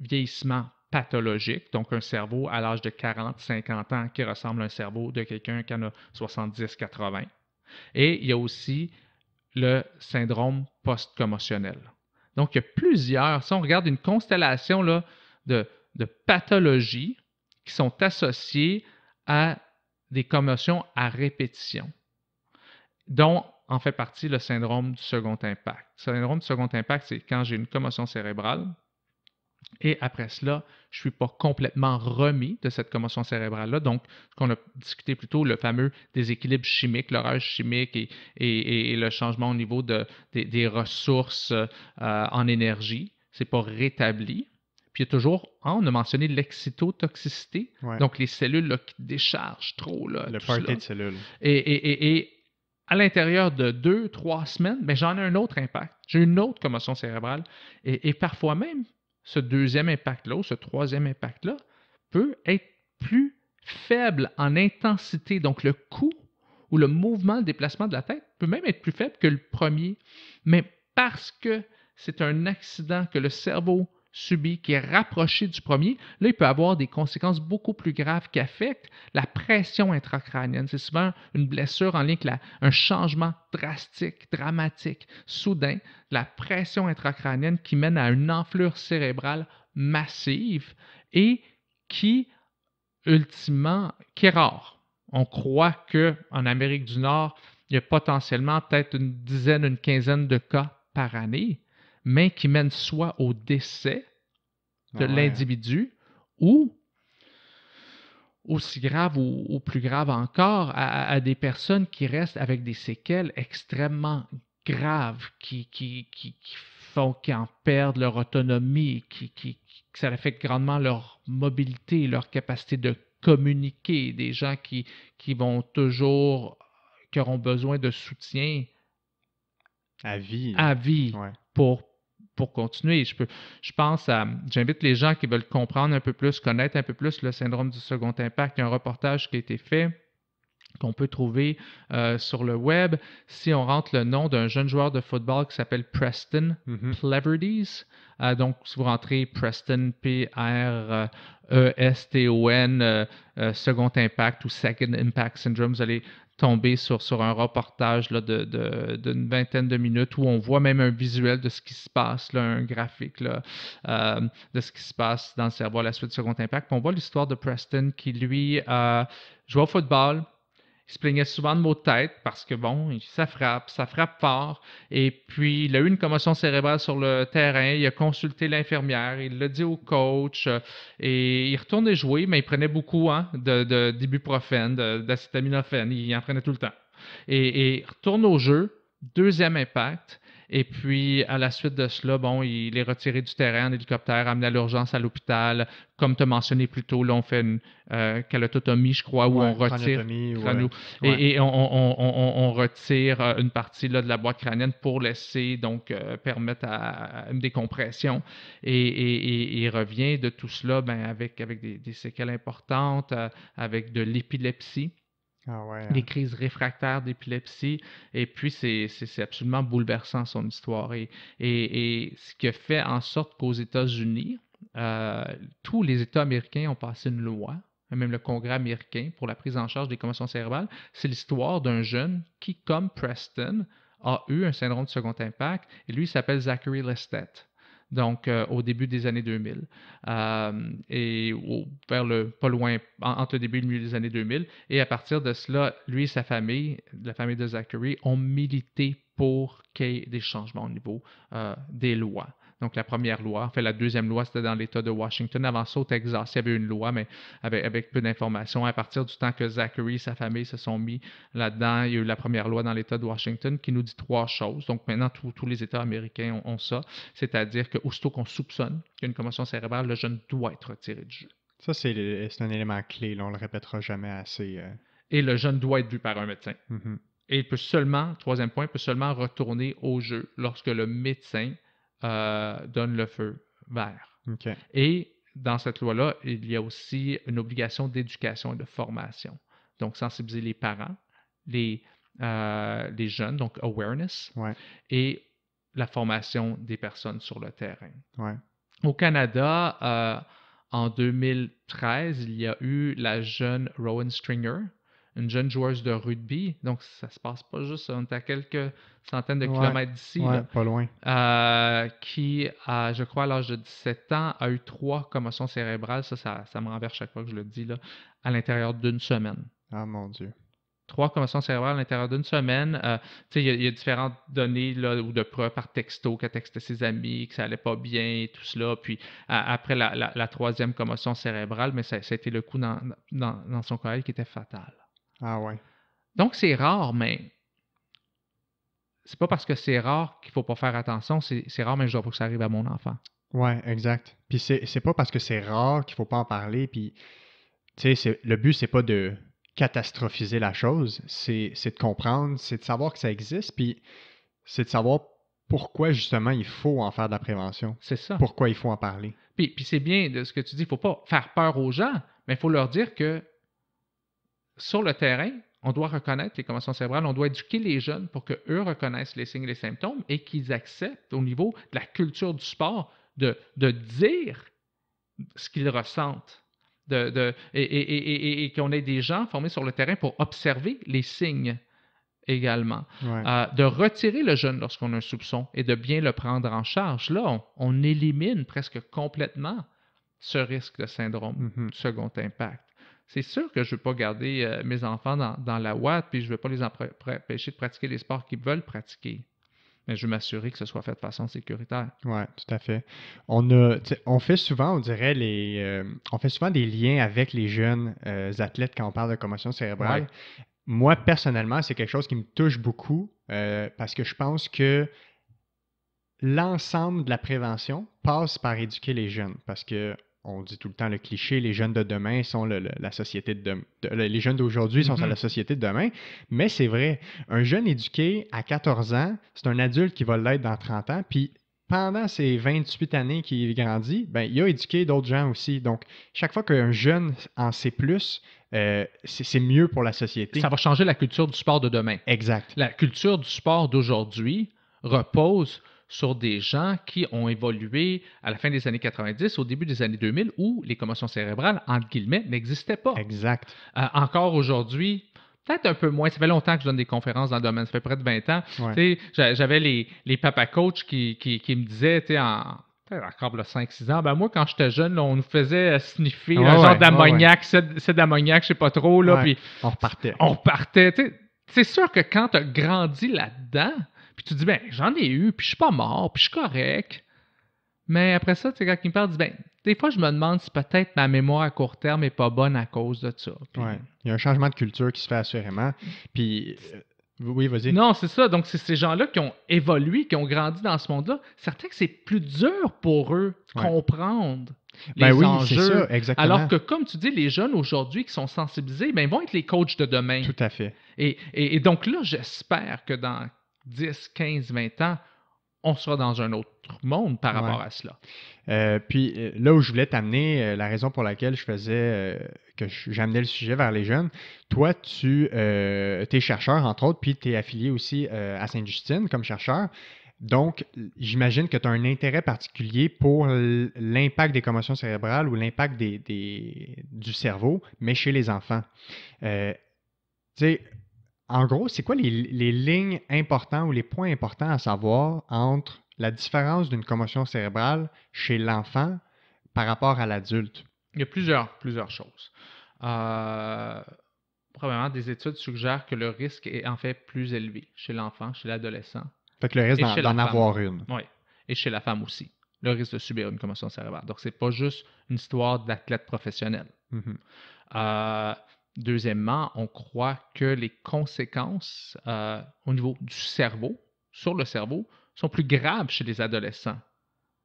vieillissement pathologique, donc un cerveau à l'âge de 40-50 ans qui ressemble à un cerveau de quelqu'un qui en a 70-80. Et il y a aussi le syndrome post-commotionnel. Donc, il y a plusieurs, si on regarde une constellation là, de pathologies qui sont associées à des commotions à répétition dont en fait partie le syndrome du second impact. Le syndrome du second impact, c'est quand j'ai une commotion cérébrale et après cela, je ne suis pas complètement remis de cette commotion cérébrale-là. Donc, ce qu'on a discuté plus tôt, le fameux déséquilibre chimique, l'orage chimique et, le changement au niveau de, des, ressources euh, en énergie, ce n'est pas rétabli. Puis il y a toujours, ah, on a mentionné l'excitotoxicité, donc les cellules qui déchargent trop. le party de cellules. et, à l'intérieur de deux, trois semaines, mais j'en ai un autre impact. J'ai une autre commotion cérébrale. Et, parfois même, ce deuxième impact-là ou ce troisième impact-là peut être plus faible en intensité. Donc, le coup ou le mouvement, le déplacement de la tête peut même être plus faible que le premier. Mais parce que c'est un accident que le cerveau subi, qui est rapproché du premier, là, il peut avoir des conséquences beaucoup plus graves qui affectent la pression intracrânienne. C'est souvent une blessure en lien avec un changement drastique, dramatique, soudain, la pression intracrânienne qui mène à une enflure cérébrale massive et qui, ultimement, qui est rare. On croit qu'en Amérique du Nord, il y a potentiellement peut-être une dizaine, une quinzaine de cas par année mais qui mène soit au décès de l'individu ou aussi grave ou, plus grave encore, à, des personnes qui restent avec des séquelles extrêmement graves, qui, qui, qui, font, qui en perdent leur autonomie, qui, qui, ça affecte grandement leur mobilité, leur capacité de communiquer, des gens qui, qui vont toujours, qui auront besoin de soutien à vie, à vie pour pour continuer. Je, peux, je pense à. J'invite les gens qui veulent comprendre un peu plus, connaître un peu plus le syndrome du second impact. Il y a un reportage qui a été fait qu'on peut trouver euh, sur le web. Si on rentre le nom d'un jeune joueur de football qui s'appelle Preston mm donc si vous rentrez Preston P-R-E-S-T-O-N, euh, Second Impact ou Second Impact Syndrome, vous allez tomber sur, sur un reportage d'une vingtaine de minutes où on voit même un visuel de ce qui se passe, là, un graphique euh, de ce qui se passe dans le cerveau à la suite du Second Impact. on voit l'histoire de Preston qui, lui, euh, joue au football, il se plaignait souvent de maux de tête parce que, bon, ça frappe, ça frappe fort. Et puis, il a eu une commotion cérébrale sur le terrain. Il a consulté l'infirmière, il l'a dit au coach. Euh, et il retournait jouer, mais il prenait beaucoup hein, de, d'ibuprofène, d'acétaminophène. Il en prenait tout le temps. Et, et retourne au jeu, deuxième impact. Et puis, à la suite de cela, bon, il est retiré du terrain en hélicoptère, amené à l'urgence à l'hôpital. Comme tu as mentionné plus tôt, là, on fait une euh, calototomie, je crois, où on retire. Et, on, retire euh, une partie de la boîte crânienne pour laisser, donc, euh, permettre à, une décompression. Et, il revient de tout cela ben, avec, avec des, séquelles importantes, euh, avec de l'épilepsie. Ah des hein. crises réfractaires d'épilepsie. Et puis, c'est absolument bouleversant son histoire. Et, ce qui a fait en sorte qu'aux États-Unis, euh, tous les États américains ont passé une loi, même le Congrès américain, pour la prise en charge des commotions cérébrales. C'est l'histoire d'un jeune qui, comme Preston, a eu un syndrome de second impact. Et lui, il s'appelle Zachary Lestat donc euh, au début des années 2000, euh, et vers le, pas loin, entre début et milieu des années 2000. Et à partir de cela, lui et sa famille, la famille de Zachary, ont milité pour qu'il y ait des changements au niveau euh, des lois donc la première loi. En fait, la deuxième loi, c'était dans l'État de Washington. Avant ça, au Texas, il y avait une loi, mais avec, peu d'informations. À partir du temps que Zachary et sa famille se sont mis là-dedans, il y a eu la première loi dans l'État de Washington qui nous dit trois choses. Donc maintenant, tous les États américains ont, ça, c'est-à-dire que qu'on soupçonne qu'il y a une commotion cérébrale, le jeune doit être retiré du jeu. Ça, c'est un élément clé, On le répétera jamais assez. Euh. Et le jeune doit être vu par un médecin. Mm-hmm. Et il peut seulement, troisième point, il peut seulement retourner au jeu lorsque le médecin euh, donne le feu vert. Et dans cette loi-là, il y a aussi une obligation d'éducation et de formation. Donc, sensibiliser les parents, les, euh, les jeunes, donc awareness, et la formation des personnes sur le terrain. Au Canada, euh, en 2013, il y a eu la jeune Rowan Stringer, une jeune joueuse de rugby. Donc, ça se passe pas juste, on est à quelques centaines de kilomètres d'ici. Ouais, pas loin. Euh, qui, a, je crois, à l'âge de 17 ans, a eu trois commotions cérébrales. Ça, ça, me renverse chaque fois que je le dis, là, à l'intérieur d'une semaine. Ah, mon Dieu trois commotions cérébrales à l'intérieur d'une semaine. Euh, il y, a différentes données ou de preuves par texto qu'elle textait ses amis, que ça allait pas bien et tout cela. Puis après la, troisième commotion cérébrale, mais ça, a été le coup dans, dans, son corps qui était fatal. Ah ouais. Donc, c'est rare, mais c'est pas parce que c'est rare qu'il faut pas faire attention. C'est rare, mais je dois pas que ça arrive à mon enfant. Ouais, exact. Puis c'est pas parce que c'est rare qu'il faut pas en parler. Puis, tu sais, le but, c'est pas de catastrophiser la chose, c'est de comprendre, c'est de savoir que ça existe, puis c'est de savoir pourquoi justement il faut en faire de la prévention. C'est ça. Pourquoi il faut en parler. Puis, puis c'est bien de ce que tu dis, il faut pas faire peur aux gens, mais il faut leur dire que sur le terrain, on doit reconnaître les commotions cérébrales, on doit éduquer les jeunes pour qu'eux reconnaissent les signes et les symptômes et qu'ils acceptent au niveau de la culture du sport de, de dire ce qu'ils ressentent. De, et, qu'on ait des gens formés sur le terrain pour observer les signes également. Euh, de retirer le jeune lorsqu'on a un soupçon et de bien le prendre en charge. Là, on, élimine presque complètement ce risque de syndrome mm-hmm. second impact c'est sûr que je ne veux pas garder euh, mes enfants dans, la ouate, puis je ne veux pas les empêcher de pratiquer les sports qu'ils veulent pratiquer. Mais je veux m'assurer que ce soit fait de façon sécuritaire. Oui, tout à fait. On, fait souvent, on dirait, les, euh, on fait souvent des liens avec les jeunes euh, athlètes quand on parle de commotion cérébrale. Moi, personnellement, c'est quelque chose qui me touche beaucoup parce que je pense que l'ensemble de la prévention passe par éduquer les jeunes parce que on dit tout le temps le cliché, les jeunes de demain sont la société de, les jeunes d'aujourd'hui sont à mm-hmm. la société de demain, mais c'est vrai, un jeune éduqué à 14 ans, c'est un adulte qui va l'être dans 30 ans, puis pendant ces 28 années qu'il grandit, ben, il a éduqué d'autres gens aussi. Donc, chaque fois qu'un jeune en sait plus, euh, c'est mieux pour la société. Ça va changer la culture du sport de demain. Exact. La culture du sport d'aujourd'hui repose sur des gens qui ont évolué à la fin des années 90, au début des années 2000, où les commotions cérébrales, entre guillemets, n'existaient pas. Exact. Euh, encore aujourd'hui, peut-être un peu moins. Ça fait longtemps que je donne des conférences dans le domaine. Ça fait près de 20 ans. J'avais les, les papa coach qui, qui, me disaient, en, encore 5-6 ans. Ben moi, quand j'étais jeune, on nous faisait euh, sniffer le un genre d'ammoniaque, d'ammoniac, c'est d'ammoniaque, je sais pas trop. Là, puis on repartait. On repartait. C'est sûr que quand tu as grandi là-dedans, puis tu dis, ben, j'en ai eu, puis je suis pas mort, puis je suis correct. Mais après ça, tu sais, quand il me parle, dit, ben, des fois, je me demande si peut-être ma mémoire à court terme n'est pas bonne à cause de ça. Oui, Il y a un changement de culture qui se fait assurément. Puis. Euh, oui, vas-y. Non, c'est ça. Donc, c'est ces gens-là qui ont évolué, qui ont grandi dans ce monde-là. Certains que c'est plus dur pour eux de comprendre ben oui, c'est Ça, exactement. Alors que, comme tu dis, les jeunes aujourd'hui qui sont sensibilisés, ben, ils vont être les coachs de demain. Tout à fait. Et, et donc là, j'espère que dans 10, 15, 20 ans, on sera dans un autre monde par rapport à cela. Euh, puis euh, là où je voulais t'amener, euh, la raison pour laquelle je faisais que j'amenais le sujet vers les jeunes, toi, tu es chercheur, entre autres, puis tu es affilié aussi à Sainte-Justine comme chercheur. Donc, j'imagine que tu as un intérêt particulier pour l'impact des commotions cérébrales ou l'impact des, du cerveau, mais chez les enfants. tu sais, en gros, c'est quoi les, lignes importantes ou les points importants à savoir entre la différence d'une commotion cérébrale chez l'enfant par rapport à l'adulte? Il y a plusieurs, plusieurs choses. Euh, probablement, des études suggèrent que le risque est en fait plus élevé chez l'enfant, chez l'adolescent. Fait que le risque d'en avoir une. Oui, et chez la femme aussi. Le risque de subir une commotion cérébrale. Donc, c'est pas juste une histoire d'athlète professionnel. Mhm. Euh, Deuxièmement, on croit que les conséquences euh, au niveau du cerveau, sur le cerveau, sont plus graves chez les adolescents,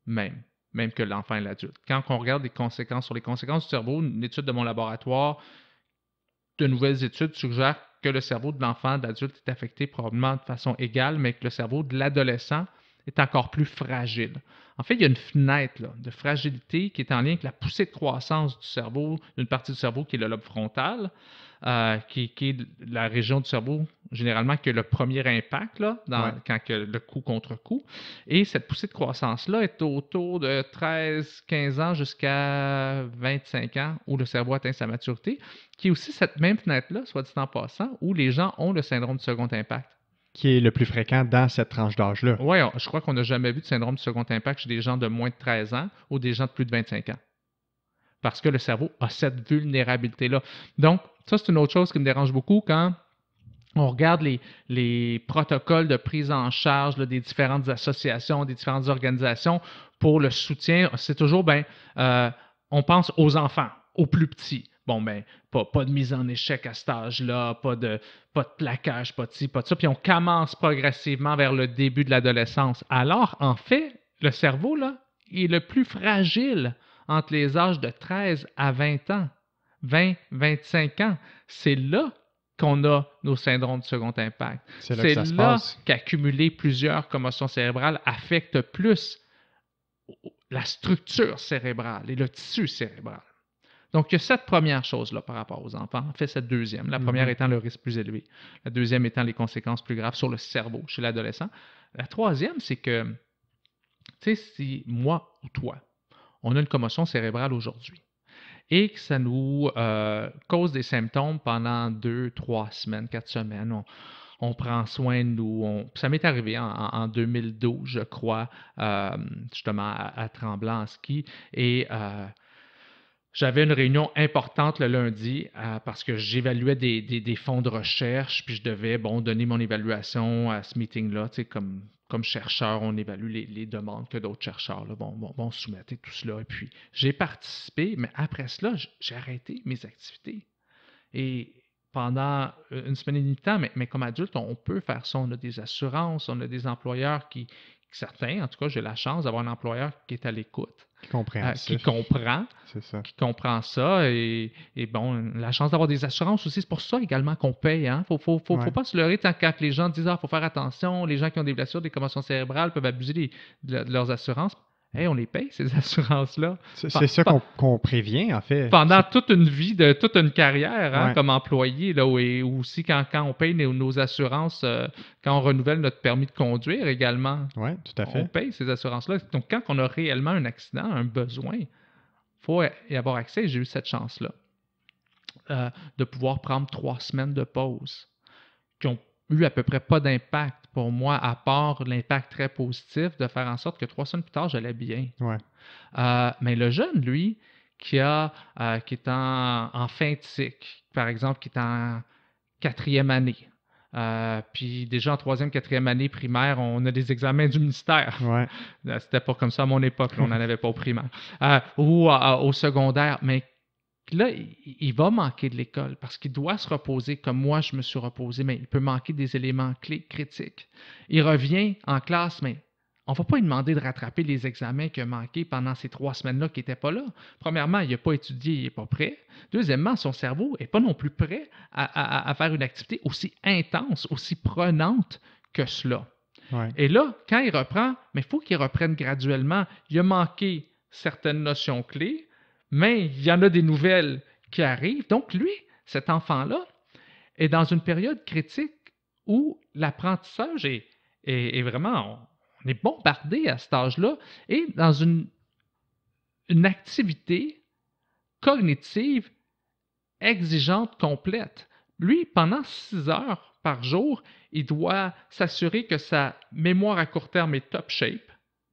même, même que l'enfant et l'adulte. Quand on regarde les conséquences sur les conséquences du cerveau, une étude de mon laboratoire, de nouvelles études suggèrent que le cerveau de l'enfant, de l'adulte est affecté probablement de façon égale, mais que le cerveau de l'adolescent est encore plus fragile. En fait, il y a une fenêtre de fragilité qui est en lien avec la poussée de croissance du cerveau, d'une partie du cerveau qui est le lobe frontal, euh, qui, est la région du cerveau généralement qui a le premier impact dans, que le coup contre coup. Et cette poussée de croissance-là est autour de 13-15 ans jusqu'à 25 ans où le cerveau atteint sa maturité, qui est aussi cette même fenêtre-là, soit dit en passant, où les gens ont le syndrome de second impact qui est le plus fréquent dans cette tranche d'âge-là. Oui, je crois qu'on n'a jamais vu de syndrome de second impact chez des gens de moins de 13 ans ou des gens de plus de 25 ans. Parce que le cerveau a cette vulnérabilité-là. Donc, ça, c'est une autre chose qui me dérange beaucoup quand on regarde les, protocoles de prise en charge des différentes associations, des différentes organisations pour le soutien. C'est toujours, ben, euh, on pense aux enfants, aux plus petits bon, ben, pas, pas de mise en échec à cet âge-là, pas de, pas de plaquage, pas de ci, pas de ça. Puis on commence progressivement vers le début de l'adolescence. Alors, en fait, le cerveau, là, est le plus fragile entre les âges de 13 à 20 ans. 20, 25 ans. C'est là qu'on a nos syndromes de second impact. C'est là qu'accumuler plusieurs commotions cérébrales affecte plus la structure cérébrale et le tissu cérébral. Donc, il y a cette première chose-là par rapport aux enfants, fait, cette deuxième. La première mhm. étant le risque plus élevé, la deuxième étant les conséquences plus graves sur le cerveau chez l'adolescent. La troisième, c'est que, tu sais, si moi ou toi, on a une commotion cérébrale aujourd'hui et que ça nous euh, cause des symptômes pendant deux, trois semaines, quatre semaines, on, prend soin de nous. Ça m'est arrivé en, 2012, je crois, euh, justement, à, Tremblant en ski. Et euh, j'avais une réunion importante le lundi euh, parce que j'évaluais des, fonds de recherche, puis je devais bon, donner mon évaluation à ce meeting-là. Comme, comme chercheur, on évalue les, demandes que d'autres chercheurs vont, soumettre et tout cela. Et puis j'ai participé, mais après cela, j'ai arrêté mes activités. Et pendant une semaine et demie de temps, mais, comme adulte, on, on peut faire ça. On a des assurances, on a des employeurs qui, certains, en tout cas, j'ai la chance d'avoir un employeur qui est à l'écoute qui comprend, euh, comprend. ça. Qui comprend ça. Et, et bon, la chance d'avoir des assurances aussi, c'est pour ça également qu'on paye. Il hein. ne faut, pas se leurrer tant quand les gens disent Ah, il faut faire attention, les gens qui ont des blessures, des commotions cérébrales peuvent abuser de, leurs assurances on les paye, ces *laughs* assurances-là. C'est ça qu'on prévient, en fait. Pendant toute une vie, de toute une carrière hein, comme employé, là, et aussi quand, on paye nos, assurances, euh, quand on renouvelle notre permis de conduire également. Oui, tout à fait. On paye ces assurances-là. Donc, quand on a réellement un accident, un besoin, il faut y avoir accès. J'ai eu cette chance-là euh, de pouvoir prendre trois semaines de pause qui ont eu à peu près pas d'impact pour moi, à part l'impact très positif de faire en sorte que trois semaines plus tard, j'allais bien. Euh, mais le jeune, lui, qui, a, euh, qui est en, fin de cycle, par exemple, qui est en quatrième année, euh, puis déjà en troisième, quatrième année primaire, on a des examens du ministère. *laughs* C'était pas comme ça à mon époque, on n'en *laughs* avait pas au primaire. ou au secondaire, mais Là, il va manquer de l'école parce qu'il doit se reposer comme moi je me suis reposé, mais il peut manquer des éléments clés critiques. Il revient en classe, mais on ne va pas lui demander de rattraper les examens qu'il a manqués pendant ces trois semaines-là qui n'étaient pas là. Premièrement, il n'a pas étudié, il n'est pas prêt. Deuxièmement, son cerveau n'est pas non plus prêt à, faire une activité aussi intense, aussi prenante que cela. Et là, quand il reprend, mais il faut qu'il reprenne graduellement. Il a manqué certaines notions clés, mais il y en a des nouvelles qui arrivent. Donc, lui, cet enfant-là, est dans une période critique où l'apprentissage est, est, vraiment, on est bombardé à cet âge-là et dans une, une activité cognitive exigeante complète. Lui, pendant six heures par jour, il doit s'assurer que sa mémoire à court terme est top shape,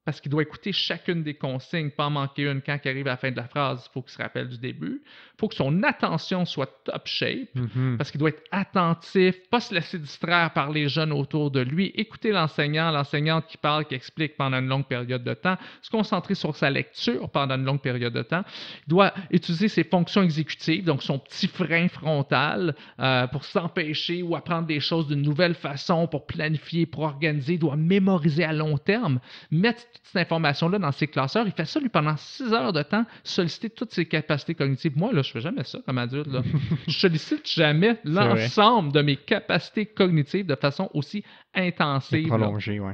parce qu'il doit écouter chacune des consignes, pas en manquer une quand il arrive à la fin de la phrase, il faut qu'il se rappelle du début. Il faut que son attention soit top shape, mhm. parce qu'il doit être attentif, pas se laisser distraire par les jeunes autour de lui, écouter l'enseignant, l'enseignante qui parle, qui explique pendant une longue période de temps, se concentrer sur sa lecture pendant une longue période de temps. Il doit utiliser ses fonctions exécutives, donc son petit frein frontal, euh, pour s'empêcher ou apprendre des choses d'une nouvelle façon, pour planifier, pour organiser, il doit mémoriser à long terme, mettre cette information-là dans ses classeurs. Il fait ça, lui, pendant six heures de temps, solliciter toutes ses capacités cognitives. Moi, là, je fais jamais ça comme adulte. Là. *laughs* je sollicite jamais l'ensemble de mes capacités cognitives de façon aussi intensive.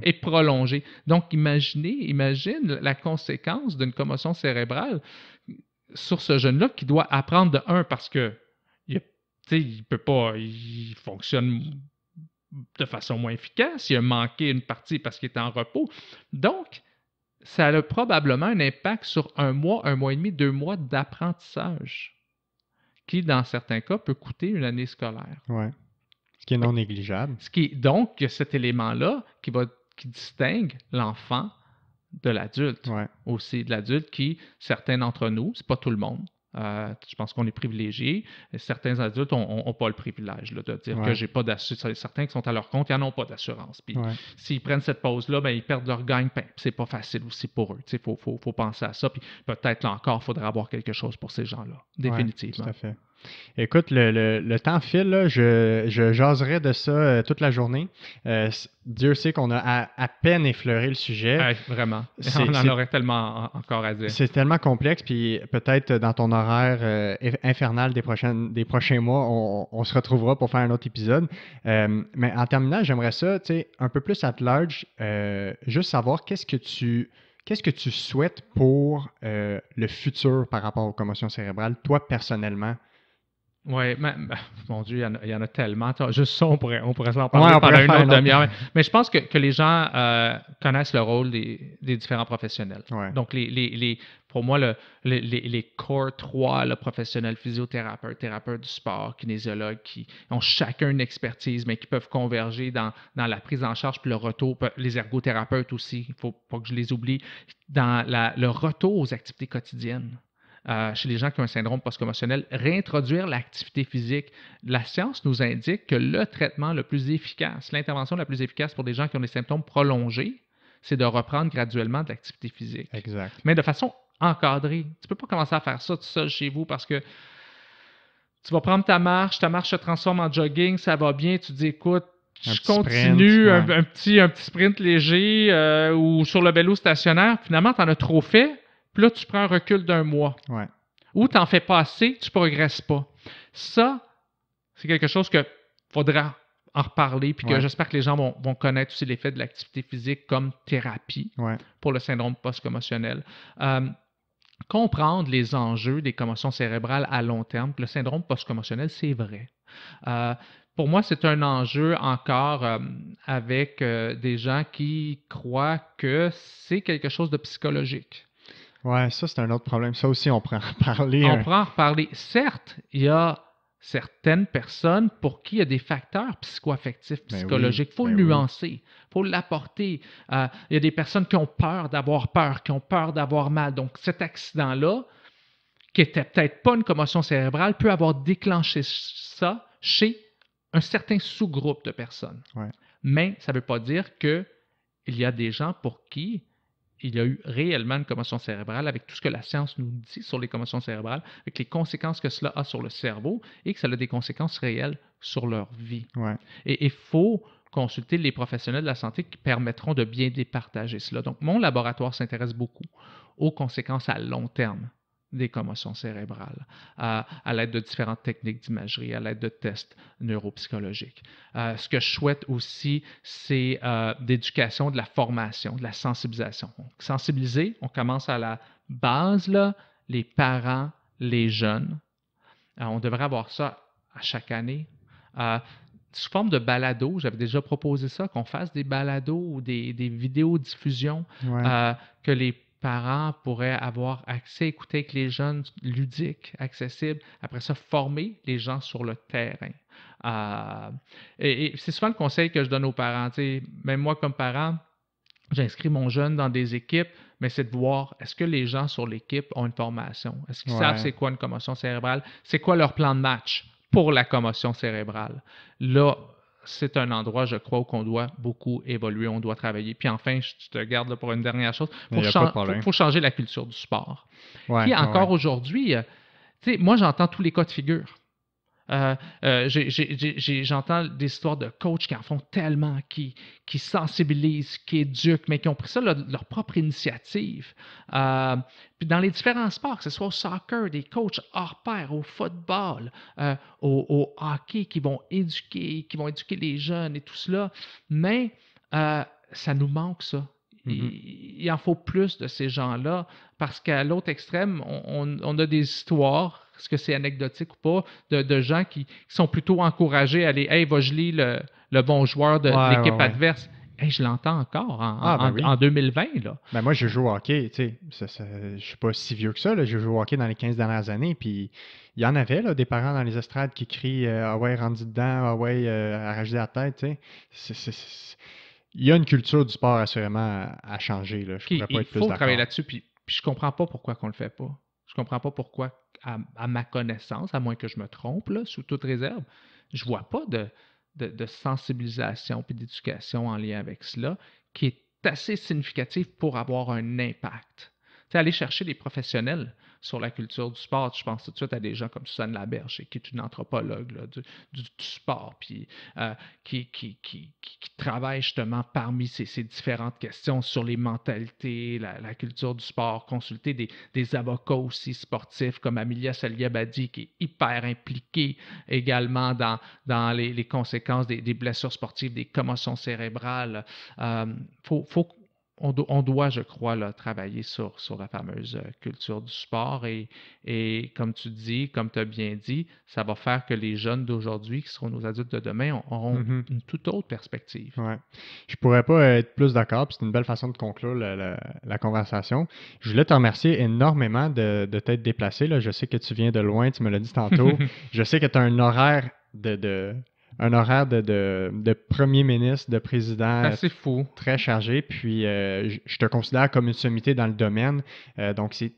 Et prolongée, Donc, imaginez, imagine la conséquence d'une commotion cérébrale sur ce jeune-là qui doit apprendre de un parce que il, peut pas, il fonctionne de façon moins efficace, il a manqué une partie parce qu'il était en repos. Donc, ça a probablement un impact sur un mois, un mois et demi, deux mois d'apprentissage, qui, dans certains cas, peut coûter une année scolaire. Oui. Ce qui est non négligeable. Ce qui, donc, il y a cet élément-là qui, qui distingue l'enfant de l'adulte. Aussi, de l'adulte qui, certains d'entre nous, c'est pas tout le monde, euh, je pense qu'on est privilégié. Certains adultes n'ont pas le privilège de dire que j'ai pas d'assurance. Certains qui sont à leur compte, ils n'en ont pas d'assurance. s'ils prennent cette pause-là, ben, ils perdent leur gagne-pain. C'est pas facile aussi pour eux. Il faut, penser à ça. Puis peut-être là encore, il faudra avoir quelque chose pour ces gens-là. Définitivement. Écoute, le, temps file, je, jaserai de ça euh, toute la journée. Euh, Dieu sait qu'on a à, peine effleuré le sujet. vraiment. *laughs* On en aurait tellement encore à dire. C'est tellement complexe, puis peut-être dans ton horaire euh, infernal des, des prochains mois, on, se retrouvera pour faire un autre épisode. mais en terminant, j'aimerais ça, tu sais, un peu plus at large, juste savoir qu'est-ce que tu qu'est-ce que tu souhaites pour le futur par rapport aux commotions cérébrales, toi personnellement? Oui, mais, mon Dieu, il y, en a, tellement. juste ça, on pourrait, on pourrait parler pendant une autre demi-heure. Mais je pense que, les gens euh, connaissent le rôle des, différents professionnels. Donc, les, pour moi, les, les core 3, le professionnel physiothérapeute, thérapeute du sport, kinésiologue, qui ont chacun une expertise, mais qui peuvent converger dans, la prise en charge puis le retour. Les ergothérapeutes aussi, il ne faut pas que je les oublie, dans le retour aux activités quotidiennes. Euh, chez les gens qui ont un syndrome post-commotionnel, réintroduire l'activité physique. La science nous indique que le traitement le plus efficace, l'intervention la plus efficace pour des gens qui ont des symptômes prolongés, c'est de reprendre graduellement de l'activité physique. Exact. Mais de façon encadrée. Tu ne peux pas commencer à faire ça tout seul chez vous parce que tu vas prendre ta marche, ta marche se transforme en jogging, ça va bien, tu te dis écoute, je continue un, petit, un petit sprint léger euh, ou sur le vélo stationnaire. Finalement, tu en as trop fait. Puis là, tu prends un recul d'un mois. Ou tu n'en fais pas assez, tu ne progresses pas. Ça, c'est quelque chose que faudra en reparler, puis que j'espère que les gens vont, connaître aussi l'effet de l'activité physique comme thérapie pour le syndrome post-commotionnel. Euh, comprendre les enjeux des commotions cérébrales à long terme, le syndrome post-commotionnel, c'est vrai. Euh, pour moi, c'est un enjeu encore euh, avec des gens qui croient que c'est quelque chose de psychologique. Ouais, ça, c'est un autre problème. Ça aussi, on prend à *laughs* parler. On prend à reparler. Certes, il y a certaines personnes pour qui il y a des facteurs psychoaffectifs, ben psychologiques. Il faut le ben nuancer, il faut l'apporter. Euh, il y a des personnes qui ont peur d'avoir peur, qui ont peur d'avoir mal. Donc, cet accident-là, qui n'était peut-être pas une commotion cérébrale, peut avoir déclenché ça chez un certain sous-groupe de personnes. Mais ça ne veut pas dire qu'il y a des gens pour qui il y a eu réellement une commotion cérébrale avec tout ce que la science nous dit sur les commotions cérébrales, avec les conséquences que cela a sur le cerveau et que cela a des conséquences réelles sur leur vie. Et il faut consulter les professionnels de la santé qui permettront de bien départager cela. Donc, mon laboratoire s'intéresse beaucoup aux conséquences à long terme des commotions cérébrales à, l'aide de différentes techniques d'imagerie, à l'aide de tests neuropsychologiques. Euh, ce que je souhaite aussi, c'est euh, d'éducation, de la formation, de la sensibilisation. sensibiliser, on commence à la base, là, les parents, les jeunes. Euh, on devrait avoir ça à chaque année sous forme de balado, j'avais déjà proposé ça, qu'on fasse des balados ou des, vidéos diffusion, que les parents pourraient avoir accès, écouter avec les jeunes ludiques, accessibles, après ça, former les gens sur le terrain. Euh, et, c'est souvent le conseil que je donne aux parents. même moi, comme parent, j'inscris mon jeune dans des équipes, mais c'est de voir est-ce que les gens sur l'équipe ont une formation? Est-ce qu'ils savent c'est quoi une commotion cérébrale? C'est quoi leur plan de match? pour la commotion cérébrale. Là, c'est un endroit, je crois, où on doit beaucoup évoluer, on doit travailler. Puis enfin, je te garde pour une dernière chose, il faut, changer la culture du sport. Ouais, Puis encore euh, tu aujourd'hui, moi j'entends tous les cas de figure. Euh, euh, j'entends des histoires de coachs qui en font tellement, qui, qui sensibilisent, qui éduquent, mais qui ont pris ça leur, leur propre initiative. Euh, puis dans les différents sports, que ce soit au soccer, des coachs hors pair, au football, au, au, hockey, qui vont éduquer, qui vont éduquer les jeunes et tout cela. Mais ça nous manque ça. Mm-hmm. Il en faut plus de ces gens-là parce qu'à l'autre extrême, on, a des histoires, est-ce que c'est anecdotique ou pas, de, gens qui, sont plutôt encouragés à aller Hey, va geler le, le bon joueur de, l'équipe adverse. Hey, je l'entends encore en, 2020. Ah, ben là. Ben moi, je joue au hockey. je ne suis pas si vieux que ça. Je joue au hockey dans les 15 dernières années. Puis il y en avait là, des parents dans les estrades qui crient euh, Ah ouais, rendu dedans, ah ouais, euh, la tête. C'est il y a une culture du sport assurément à, changer. Là. Je ne pourrais pas être plus d'accord. Il faut travailler là-dessus, puis, je comprends pas pourquoi qu'on le fait pas. Je comprends pas pourquoi, à, ma connaissance, à moins que je me trompe, là, sous toute réserve, je vois pas de, sensibilisation et d'éducation en lien avec cela qui est assez significative pour avoir un impact. Tu sais, aller chercher des professionnels sur la culture du sport. Je pense tout de suite à des gens comme Susanne Laberge, qui est une anthropologue du, sport, puis euh, qui, travaille justement parmi ces, différentes questions sur les mentalités, la, culture du sport, consulter des, avocats aussi sportifs comme Amelia Saliabadi, qui est hyper impliquée également dans, les, conséquences des, blessures sportives, des commotions cérébrales. Euh, faut on, doit, je crois, travailler sur, la fameuse euh, culture du sport. Et, comme tu dis, comme tu as bien dit, ça va faire que les jeunes d'aujourd'hui, qui seront nos adultes de demain, auront mm-hmm. une toute autre perspective. Ouais. Je pourrais pas être plus d'accord, c'est une belle façon de conclure la, conversation. Je voulais te remercier énormément de, t'être déplacé. Je sais que tu viens de loin, tu me l'as dit tantôt. *laughs* je sais que tu as un horaire de un horaire de, premier ministre, de président. Assez fou. Très chargé. Puis euh, je te considère comme une sommité dans le domaine. Euh, donc c'est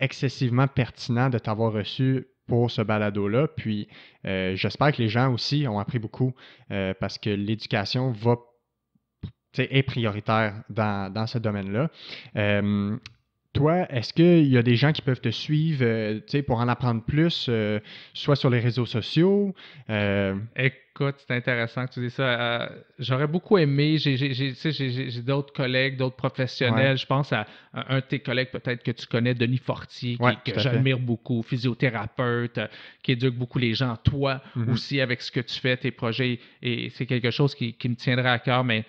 excessivement pertinent de t'avoir reçu pour ce balado-là. Puis euh, j'espère que les gens aussi ont appris beaucoup parce que l'éducation va est prioritaire dans, ce domaine-là. Toi, est-ce qu'il y a des gens qui peuvent te suivre sais, pour en apprendre plus, soit sur les réseaux sociaux? écoute, c'est intéressant que tu dis ça. Euh, j'aurais beaucoup aimé, j'ai d'autres collègues, d'autres professionnels. Je pense à, un de tes collègues peut-être que tu connais, Denis Fortier, que j'admire beaucoup, physiothérapeute, euh, qui éduque beaucoup les gens. Toi mm-hmm. aussi, avec ce que tu fais, tes projets, et c'est quelque chose qui, qui me tiendrait à cœur. Mais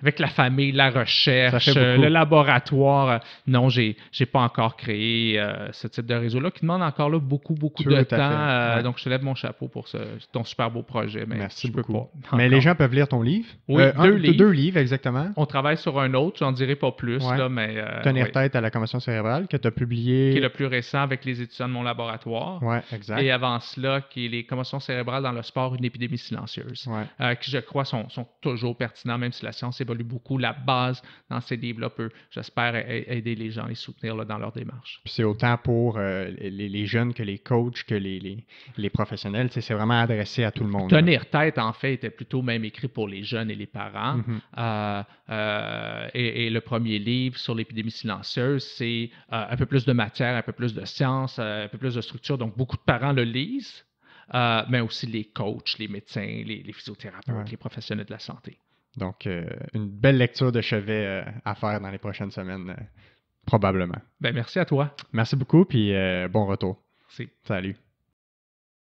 avec la famille, la recherche, le laboratoire. Non, j'ai n'ai pas encore créé euh, ce type de réseau-là qui demande encore là, beaucoup, beaucoup de temps. Euh, donc, je te lève mon chapeau pour ton super beau projet. Mais Merci beaucoup. mais les gens peuvent lire ton livre. Oui, euh, deux, livres. exactement. On travaille sur un autre, j'en dirai pas plus. Là, mais, Tenir tête à la commotion cérébrale que tu as publié. Qui est le plus récent avec les étudiants de mon laboratoire. Oui, exact. Et avant cela, qui est les commotions cérébrales dans le sport, une épidémie silencieuse. qui, je crois, sont, sont toujours pertinents, même si la science est beaucoup la base dans ces livres-là j'espère, aider les gens, les soutenir dans leur démarche. C'est autant pour euh, les, jeunes que les coachs, que les, les, professionnels. C'est vraiment adressé à tout le monde. Tenir tête, en fait, était plutôt même écrit pour les jeunes et les parents. Mm-hmm. Euh, euh, et, le premier livre sur l'épidémie silencieuse, c'est un peu plus de matière, un peu plus de science, un peu plus de structure. Donc, beaucoup de parents le lisent. mais aussi les coachs, les médecins, les, physiothérapeutes, les professionnels de la santé. Donc, euh, une belle lecture de chevet euh, à faire dans les prochaines semaines, euh, probablement. Ben, merci à toi. Merci beaucoup, puis bon retour. Salut.